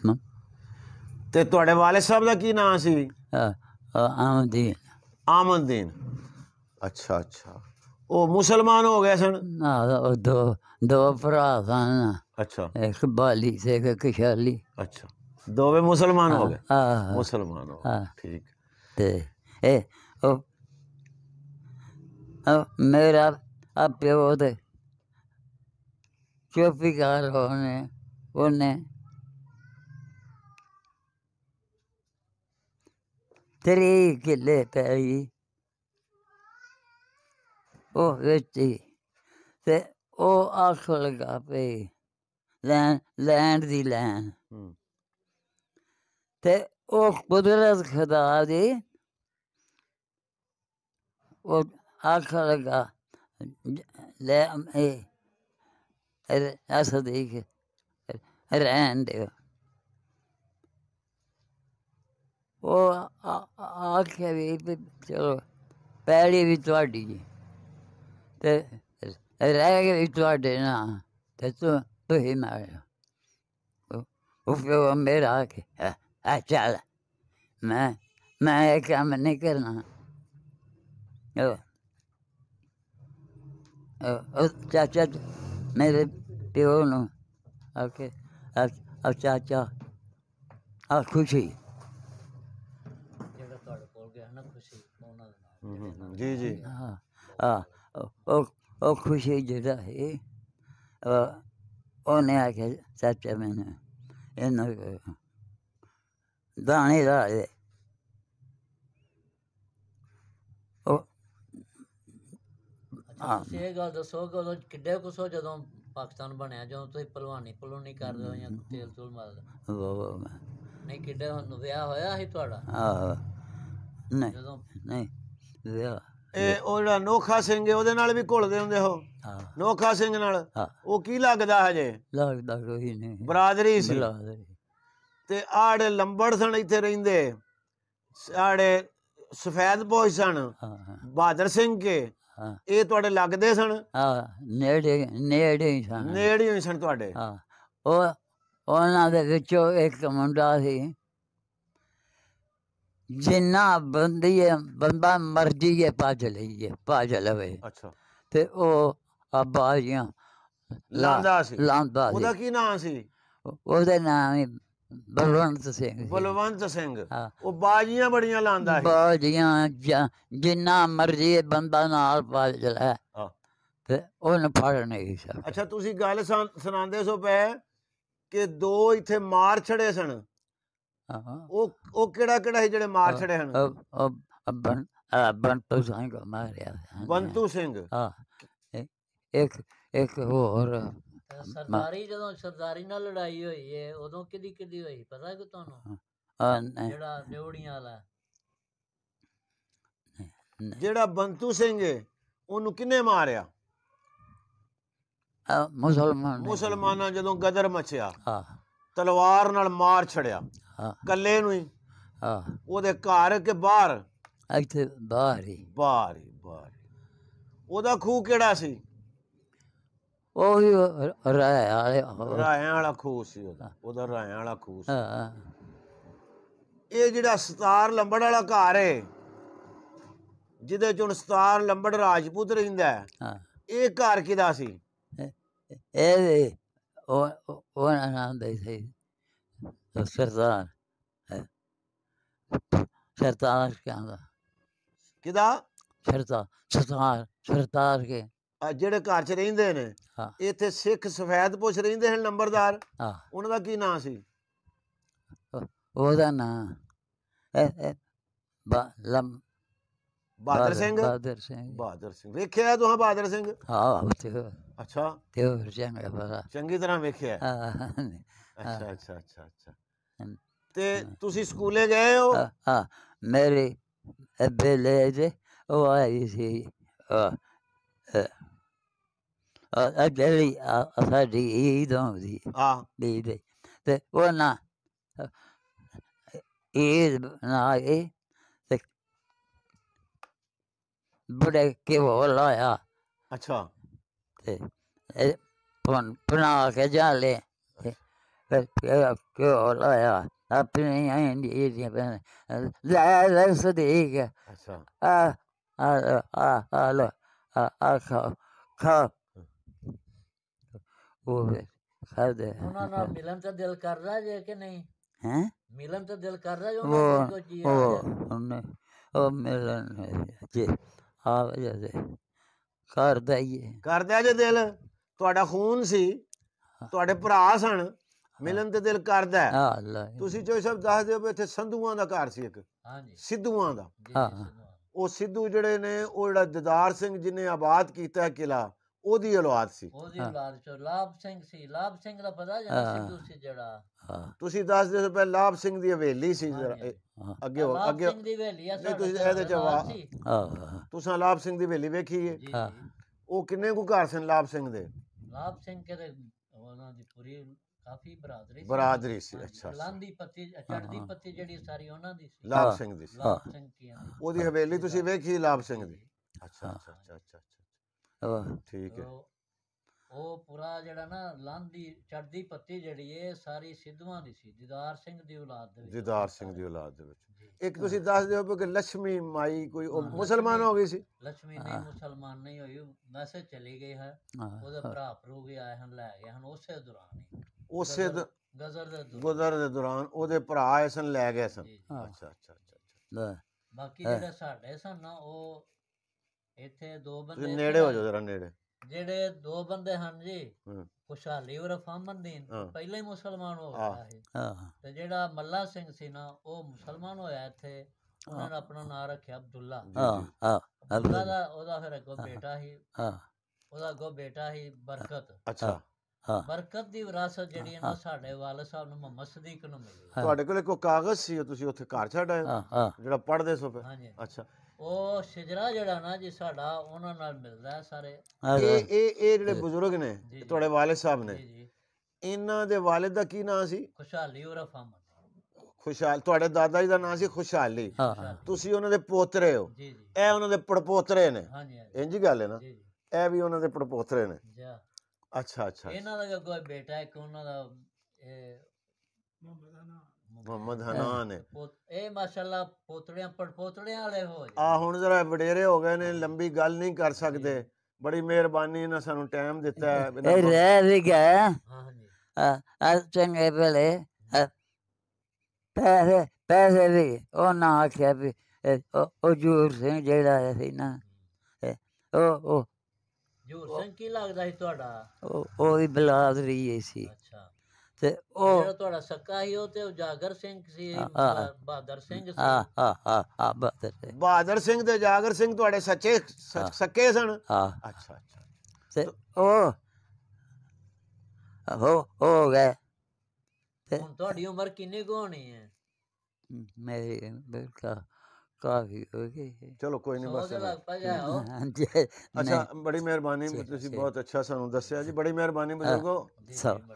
ਤੇ ਤੁਹਾਡੇ ਵਾਲੇ ਸਾਹਿਬ ਦਾ ਕੀ ਨਾਂ ਸੀ ਆਮਦੀਨ ਆਮਦੀਨ ਅੱਛਾ ਅੱਛਾ ਉਹ ਮੁਸਲਮਾਨ ਹੋ ਗਏ ਸਨ ਨਾ ਉਹ ਦੋ ਦੋ ਭਰਾ ਸਨ ਅੱਛਾ ਇੱਕ ਬਾਲੀ ਤੇ ਇੱਕ ਕਿਸ਼ਾਲੀ ਅੱਛਾ ਦੋਵੇਂ ਮੁਸਲਮਾਨ ਹੋ ਗਏ ਹਾਂ ਮੁਸਲਮਾਨ ਹੋ ਗਏ ਠੀਕ ਤੇ ਇਹ ਉਹ ਮੇਰਾ ਆ ਪਿਓ ਦੇ चौपी का रोने उन्हें त्री किले पैरी ओ बेटी ते ओ आख लगा पे लैंड लैंड दी लैंड हम्म। ते ओ कुदरत खुदा दी ओ आख लगा ले يا صديقي वो भी चलो तो पैली भी थोड़ी जी ते रह गई थोड़े तो ना ते तू तो, तू ही मारो उपयोग मेरा आके चल मैं मैं ये काम नहीं करना ओ, ओ, ओ, चाचा ਮੇਰੇ ਪਿਓ ਨੂੰ ਆਖੇ ਆ ਚਾਚਾ ਆ ਖੁਸ਼ੀ ਜਿਹੜਾ ਤੁਹਾਡੇ ਕੋਲ ਗਿਆ ਨਾ ਖੁਸ਼ੀ ਉਹਨਾਂ ਦਾ ਨਾਮ ਜੀ ਜੀ ਹਾਂ ਆ ਉਹ ਉਹ ਖੁਸ਼ੀ ਜਿਹੜਾ ਹੈ ਉਹ ਉਹਨੇ ਆਖਿਆ ਚਾਚਾ ਮੈਨੂੰ ਇਹਨਾਂ ਦਾਣੇ ਦਾ ਅੱਛਾ ਹਾਂ। ਤੁਸੀਂ ਇਹ ਗੱਲ ਦੱਸੋ ਕਿ ਉਦੋਂ ਕਿੱਡੇ ਕੁ ਸੋ ਜਦੋਂ ਪਾਕਿਸਤਾਨ ਬਣਿਆ ਜਦੋਂ ਤੁਸੀਂ ਪਹਿਲਵਾਨੀ ਕਰ ਕਰਦੇ ਹੋ ਜਾਂ ਤੇਲ ਤੂਲ ਮਾਰਦੇ ਵਾ ਵਾ ਮੈਂ ਨਹੀਂ ਕਿੱਡੇ ਨੂੰ ਵਿਆਹ ਹੋਇਆ ਸੀ ਤੁਹਾਡਾ ਆਹ ਨਹੀਂ ਜਦੋਂ ਨਹੀਂ ਵਿਆਹ ਇਹ ਉਹ ਜਿਹੜਾ ਨੋਖਾ ਸਿੰਘ ਹੈ ਉਹਦੇ ਨਾਲ ਵੀ ਘੁਲਦੇ ਹੁੰਦੇ ਹੋ ਹਾਂ ਨੋਖਾ ਸਿੰਘ ਨਾਲ ਹਾਂ ਉਹ ਕੀ ਲੱਗਦਾ ਹਜੇ ਲੱਗਦਾ ਕੋਈ ਨਹੀਂ ਬਰਾਦਰੀ ਸੀ ਬਰਾਦਰੀ। ਤੇ ਆੜੇ ਲੰਬੜ ਸਣ ਇੱਥੇ ਰਹਿੰਦੇ ਆੜੇ ਸਫੈਦ ਬੋਝ ਸਣ ਹਾਂ ਹਾਂ ਬਹਾਦਰ ਸਿੰਘ ਕੇ ਹਾਂ ਇਹ ਤੁਹਾਡੇ ਲੱਗਦੇ ਸਨ ਹਾਂ ਨੇੜੇ ਨੇੜੇ ਹੀ ਸਨ ਨੇੜੇ ਹੀ ਸਨ ਤੁਹਾਡੇ ਹਾਂ ਉਹ ਉਹਨਾਂ ਦੇ ਵਿੱਚੋਂ ਇੱਕ ਮੁੰਡਾ ਸੀ ਜਿੰਨਾ ਬੰਦੀ ਬੰਦਾ ਮਰਜੀ ਹੈ ਪਾਜ ਲਈਏ ਪਾਜ ਲਵੇ ਅੱਛਾ ਤੇ ਉਹ ਆਬਾਜ਼ੀਆਂ ਲਾਂਦਾ ਸੀ ਲਾਂਦਾ ਸੀ ਉਹਦਾ ਕੀ ਨਾਮ ਸੀ ਉਹਦੇ ਨਾਮ ਬਲਵੰਤ ਸਿੰਘ ਬਲਵੰਤ ਸਿੰਘ ਉਹ ਬਾਜੀਆਂ ਬੜੀਆਂ ਲਾਂਦਾ ਸੀ ਬਾਜੀਆਂ ਜਿੰਨਾ ਮਰਜ਼ੀ ਬੰਦਾ ਨਾਲ ਪਾਜ ਲੈ ਤੇ ਉਹਨੂੰ ਫੜ ਨਹੀਂ ਸਕਦਾ ਅੱਛਾ ਤੁਸੀਂ ਗੱਲ ਸੁਣਾਉਂਦੇ ਸੋ ਪਏ ਕਿ ਦੋ ਇੱਥੇ ਮਾਰ ਛੜੇ ਸਨ ਉਹ ਉਹ ਕਿਹੜਾ ਕਿਹੜਾ ਜਿਹੜੇ ਮਾਰ ਛੜੇ ਹਨ ਬੰਤੂ ਸਿੰਘ ਮਾਰਿਆ ਬੰਤੂ ਸਿੰਘ ਹਾਂ ਇੱਕ ਇੱਕ ਹੋਰ ਸਰਦਾਰੀ ਜਦੋਂ ਸਰਦਾਰੀ ਨਾਲ ਲੜਾਈ ਹੋਈ ਹੈ ਉਦੋਂ ਕਿਦੀ ਕਿਦੀ ਹੋਈ ਪਤਾ ਕਿ ਤੁਹਾਨੂੰ ਜਿਹੜਾ ਡਿਉੜੀਆਂ ਵਾਲਾ ਜਿਹੜਾ ਬੰਤੂ ਸਿੰਘ ਉਹਨੂੰ ਕਿਨੇ ਮਾਰਿਆ ਮੁਸਲਮਾਨ ਮੁਸਲਮਾਨਾਂ ਜਦੋਂ ਗਦਰ ਮਚਿਆ ਹਾਂ ਤਲਵਾਰ ਨਾਲ ਮਾਰ ਛੜਿਆ ਹਾਂ ਕੱਲੇ ਨੂੰ ਹੀ ਹਾਂ ਉਹਦੇ ਘਰ ਕੇ ਬਾਹਰ ਇੱਥੇ ਬਾਹਰ ਹੀ ਬਾਹਰ ਹੀ ਬਾਹਰ ਉਹਦਾ ਖੂਹ ਕਿਹੜਾ ਸੀ ਉਹ ਹੀ ਰਾਇਆ ਵਾਲੇ ਰਾਇਆਂ ਵਾਲਾ ਖੂਸ ਸੀ ਉਹਦਾ ਉਹਦਾ ਰਾਇਆਂ ਵਾਲਾ ਖੂਸ ਇਹ ਜਿਹੜਾ ਸਤਾਰ ਲੰਬੜ ਵਾਲਾ ਘਰ ਹੈ ਜਿਹਦੇ ਚੋਂ ਸਤਾਰ ਲੰਬੜ ਰਾਜਪੂਤ ਰਹਿੰਦਾ ਹੈ ਹਾਂ ਇਹ ਘਰ ਕਿਦਾ ਸੀ ਇਹ ਉਹ ਉਹ ਨਾਮ ਦੇ ਸੀ ਸਰਦਾਰ ਸਰਦਾਰ ਕਿਹਦਾ ਕਿਦਾ ਸਰਦਾਰ ਸਰਦਾਰ ਸਰਦਾਰ ਕੇ ਜਿਹੜੇ ਘਰ 'ਚ ਰਹਿੰਦੇ ਨੇ ਹਾਂ ਇੱਥੇ ਸਿੱਖ ਸਫੈਦ ਪੁੱਛ ਰਹਿੰਦੇ ਹਨ ਨੰਬਰਦਾਰ ਹਾਂ ਉਹਨਾਂ ਦਾ ਕੀ ਨਾਂ ਸੀ ਉਹਦਾ ਨਾਂ ਬਾਦਰ ਬਹਾਦਰ ਸਿੰਘ ਬਾਦਰ ਸਿੰਘ ਬਾਦਰ ਸਿੰਘ ਵੇਖਿਆ ਤੁਸੀਂ ਬਾਦਰ ਸਿੰਘ ਹਾਂ ਤੇ ਅੱਛਾ ਤੇ ਉਹ ਚੰਗਾ ਬੜਾ ਚੰਗੀ ਤਰ੍ਹਾਂ ਵੇਖਿਆ ਹਾਂ ਅੱਛਾ ਅੱਛਾ ਅੱਛਾ ਅੱਛਾ ਤੇ ਤੁਸੀਂ ਸਕੂਲੇ ਗਏ ਹੋ ਹਾਂ ਮੇਰੇ ਮੇਰੀ ਬੇਲੇ ਦੇ ਉਹ ਆਈ ਸੀ actually අසාඩි ඊදෝමදී දීද ඕන ඒ නාගේ बुढ़े के वो लाया अच्छा ते पुन पुना के जा ले फिर के वो लाया अपने ये ले सुधीक अच्छा आ आ आ आ आ खा खा वो खाद है उन्होंने मिलन तो दिल कर रहा है कि नहीं हैं मिलन तो दिल कर रहा है वो वो उन्होंने वो मिलन जी ਆਵੇ ਜੇ ਕਰਦਾ ਹੀ ਹੈ ਕਰਦਾ ਜੇ ਦਿਲ ਤੁਹਾਡਾ ਖੂਨ ਸੀ ਤੁਹਾਡੇ ਭਰਾ ਸਨ ਮਿਲਣ ਤੇ ਦਿਲ ਕਰਦਾ ਹਾਂ ਅੱਲਾ ਤੁਸੀਂ ਜੋ ਸਭ ਦੱਸ ਦਿਓ ਵੀ ਇੱਥੇ ਸੰਧੂਆਂ ਦਾ ਘਰ ਸੀ ਇੱਕ ਹਾਂਜੀ ਸਿੱਧੂਆਂ ਦਾ ਹਾਂ ਉਹ ਸਿੱਧੂ ਜਿਹੜੇ ਨੇ ਉਹ ਜਿਹੜਾ ਦਦਾਰ ਸਿੰਘ ਜਿਨੇ ਆਬਾਦ ਕੀਤਾ ਕਿਲਾ ਉਹਦੀ ਔਲਾਦ ਸੀ ਉਹਦੀ ਔਲਾਦ ਚੋ ਲਾਭ ਸਿੰਘ ਸੀ ਲਾਭ ਸਿੰਘ ਦਾ ਪਤਾ ਜਿਹੜਾ ਸਿੱਧੂ ਸੀ ਜਿਹੜਾ ਤੁਸੀਂ ਦੱਸਦੇ ਦਿਓ ਪਹਿਲਾਂ ਲਾਭ ਸਿੰਘ ਦੀ ਹਵੇਲੀ ਸੀ ਜਰਾ ਅੱਗੇ ਹੋ ਅੱਗੇ ਸਿੰਘ ਦੀ ਹਵੇਲੀ ਆ ਸਾਡੇ ਤੁਸੀਂ ਇਹਦੇ ਆ ਹਾਂ ਤੁਸੀਂ ਲਾਭ ਸਿੰਘ ਦੀ ਹਵੇਲੀ ਵੇਖੀ ਹੈ ਹਾਂ ਉਹ ਕਿੰਨੇ ਕੋ ਘਰ ਸਨ ਲਾਭ ਸਿੰਘ ਦੇ ਲਾਭ ਸਿੰਘ ਦੇ ਉਹਨਾਂ ਦੀ ਪੂਰੀ ਕਾਫੀ ਬਰਾਦਰੀ ਸੀ ਬਰਾਦਰੀ ਸੀ ਅੱਛਾ ਲਾਂਦੀ ਪੱਤੀ ਚੜਦੀ ਪੱਤੀ ਜਿਹੜੀ ਸਾਰੀ ਉਹਨਾਂ ਦੀ ਸੀ ਲਾਭ ਸਿੰਘ ਦੀ ਸੀ ਹਾਂ ਸਿੰਘ ਕੀ ਉਹਦੀ ਹਵੇਲੀ ਤੁਸੀਂ ਵੇਖੀ ਲਾਭ ਸਿੰਘ ਦੀ ਅੱਛਾ ਅੱਛਾ ਅੱਛਾ ਅੱਛਾ ਹਾਂ ਠੀਕ ਹੈ ਉਹ- ਪੂਰਾ ਜਿਹੜਾ ਨਾ ਲਾਂਦੀ ਚੜਦੀ ਪੱਤੀ ਜਿਹੜੀ ਏ ਸਾਰੀ ਸਿੱਧਵਾਂ ਦੀ ਸੀ ਦੀਦਾਰ ਸਿੰਘ ਦੀ ਔਲਾਦ ਦੇ ਵਿੱਚ ਦੀਦਾਰ ਸਿੰਘ ਦੀ ਔਲਾਦ ਦੇ ਵਿੱਚ ਇੱਕ ਤੁਸੀਂ ਦੱਸ ਦਿਓ ਕਿ ਲక్ష్ਮੀ ਮਾਈ ਕੋਈ ਉਹ ਮੁਸਲਮਾਨ ਹੋ ਗਈ ਸੀ ਲక్ష్ਮੀ ਨਹੀਂ ਮੁਸਲਮਾਨ ਨਹੀਂ ਹੋਈ ਮੈਸੇਜ ਚਲੀ ਗਈ ਹੈ ਉਹਦੇ ਭਰਾ ਭਰੂ ਵੀ ਆਏ ਹਨ ਲੈ ਗਏ ਹਨ ਉਸੇ ਦੌਰਾਨ ਉਸੇ ਗਜ਼ਰ ਦੇ ਦੌਰਾਨ ਗੁਜ਼ਰ ਦੇ ਦੌਰਾਨ ਉਹਦੇ ਭਰਾ ਐਸਨ ਲੈ ਗਏ ਸਨ ਅੱਛਾ ਅੱਛਾ ਅੱਛਾ ਲੈ, ਬਾਕੀ ਜਿਹੜਾ ਸਾਡੇ ਸਨ ਨਾ ਉਹ ਇੱਥੇ ਦੋ ਬੰਦੇ ਨੇੜੇ ਹੋ ਜਾਓ ਜਰਾ ਨੇੜੇ ਜਿਹੜੇ ਦੋ ਬੰਦੇ ਹਨ ਜੀ ਹੂੰ। ਖੁਸ਼ਹਾਲੀ ਉਰ ਫਾਮਨਦੀਨ ਪਹਿਲੇ ਹੀ ਮੁਸਲਮਾਨ ਹੋ ਗਿਆ ਹੈ ਹਾਂ ਤੇ ਜਿਹੜਾ ਮੱਲਾ ਸਿੰਘ ਸੀ ਨਾ ਉਹ ਮੁਸਲਮਾਨ ਹੋਇਆ ਇੱਥੇ ਉਹਨਾਂ ਨੇ ਆਪਣਾ ਨਾਮ ਰੱਖਿਆ ਅਬਦੁੱਲਾ ਹਾਂ ਹਾਂ ਅਬਦੁੱਲਾ ਉਹਦਾ ਫਿਰ ਕੋ ਬੇਟਾ ਸੀ ਹਾਂ ਉਹਦਾ ਕੋ ਬੇਟਾ ਸੀ ਬਰਕਤ ਅੱਛਾ ਹਾਂ ਬਰਕਤ ਦੀ ਵਿਰਾਸਤ ਜਿਹੜੀ ਹੈ ਨਾ ਸਾਡੇ ਵਾਲ ਸਾਹਿਬ ਨੂੰ ਮੁਹੰਮਦ ਸਦੀਕ ਨੂੰ ਮਿਲੀ ਤੁਹਾਡੇ ਕੋਲ ਕੋਈ ਕਾਗਜ਼ ਸੀ ਤੁਸੀਂ ਉੱਥੇ ਘਰ ਛੱਡ ਆਏ ਹਾਂ ਹਾਂ ਜਿਹੜਾ ਪੜਦੇ ਸੋ ਪਏ ਹਾਂਜੀ ਅੱਛਾ ਉਹ ਸਿਜਰਾ ਜਿਹੜਾ ਨਾ ਜੀ ਸਾਡਾ ਉਹਨਾਂ ਨਾਲ ਮਿਲਦਾ ਸਾਰੇ ਇਹ ਇਹ ਇਹ ਜਿਹੜੇ ਬਜ਼ੁਰਗ ਨੇ ਤੁਹਾਡੇ ਵਾਲਿਦ ਸਾਹਿਬ ਨੇ ਇਹਨਾਂ ਦੇ ਵਾਲਿਦ ਦਾ ਕੀ ਨਾਮ ਸੀ ਖੁਸ਼ਹਾਲੀ ਔਰ ਫਾਮਤ ਖੁਸ਼ਹਾਲ ਤੁਹਾਡੇ ਦਾਦਾ ਜੀ ਦਾ ਨਾਮ ਸੀ ਖੁਸ਼ਹਾਲੀ ਤੁਸੀਂ ਉਹਨਾਂ ਦੇ ਪੋਤਰੇ ਹੋ ਇਹ ਉਹਨਾਂ ਦੇ ਪੜਪੋਤਰੇ ਨੇ ਇੰਜ ਗੱਲ ਹੈ ਨਾ ਇਹ ਵੀ ਉਹਨਾਂ ਦੇ ਪੜਪੋਤਰੇ ਨੇ ਅੱਛਾ ਅੱਛਾ ਇਹਨਾਂ ਦਾ ਕੋਈ ਬੇਟਾ ਹੈ ਕਿ ਉਹਨਾਂ ਦਾ ਇਹ ਮੁਹੰਮਦ ਦਾ ਮੁਹੰਮਦ ਹਨਾਨ ਹੈ ਇਹ ਮਾਸ਼ਾਅੱਲਾ ਪੋਤੜਿਆਂ ਪਰ ਪੋਤੜਿਆਂ ਵਾਲੇ ਹੋ ਜੀ ਆ ਹੁਣ ਜ਼ਰਾ ਵਡੇਰੇ ਹੋ ਗਏ ਨੇ ਲੰਬੀ ਗੱਲ ਨਹੀਂ ਕਰ ਸਕਦੇ ਬੜੀ ਮਿਹਰਬਾਨੀ ਇਹਨਾਂ ਸਾਨੂੰ ਟਾਈਮ ਦਿੱਤਾ ਹੈ ਇਹ ਰਹਿ ਰਹਿ ਗਿਆ ਹਾਂ ਹਾਂ ਚੰਗੇ ਬਲੇ ਪੈਸੇ ਪੈਸੇ ਵੀ ਉਹ ਨਾ ਆਖਿਆ ਵੀ ਉਹ ਜੂਰ ਸਿੰਘ ਜਿਹੜਾ ਆਇਆ ਸੀ ਨਾ ਉਹ ਉਹ ਜੂਰ ਸਿੰਘ ਕੀ ਲੱਗਦਾ ਸੀ ਤੁਹਾਡਾ ਉਹ ਉਹ ਵੀ ਬਲਾਦਰੀ ਸੀ ਅੱਛਾ ਤੇ ਉਹ ਜਿਹੜਾ ਤੁਹਾਡਾ ਸੱਕਾ ਹੀ ਉਹ ਤੇ ਜਾਗਰ ਸਿੰਘ ਸੀ ਬਹਾਦਰ ਸਿੰਘ ਸੀ ਹਾਂ ਹਾਂ ਹਾਂ ਬਹਾਦਰ ਸਿੰਘ ਬਹਾਦਰ ਸਿੰਘ ਤੇ ਜਾਗਰ ਸਿੰਘ ਤੁਹਾਡੇ ਸੱਚੇ ਸੱਕੇ ਸਨ ਹਾਂ ਅੱਛਾ ਅੱਛਾ ਤੇ ਉਹ ਹੋ ਹੋ ਗਏ ਹੁਣ ਤੁਹਾਡੀ ਉਮਰ ਕਿੰਨੀ ਕੁ ਹੋਣੀ ਹੈ ਮੇਰੀ ਬਿਲਕੁਲ ਕਾਫੀ ਹੋ ਗਈ ਚਲੋ ਕੋਈ ਨਹੀਂ ਬਸ ਹਾਂਜੀ ਅੱਛਾ ਬੜੀ ਮਿਹਰਬਾਨੀ ਤੁਸੀਂ ਬਹੁਤ ਅੱਛਾ ਸਾਨੂੰ ਦੱਸਿਆ ਜੀ ਬੜੀ ਮਿਹਰਬਾਨੀ ਬਜ਼ੁਰਗੋ ਸਭ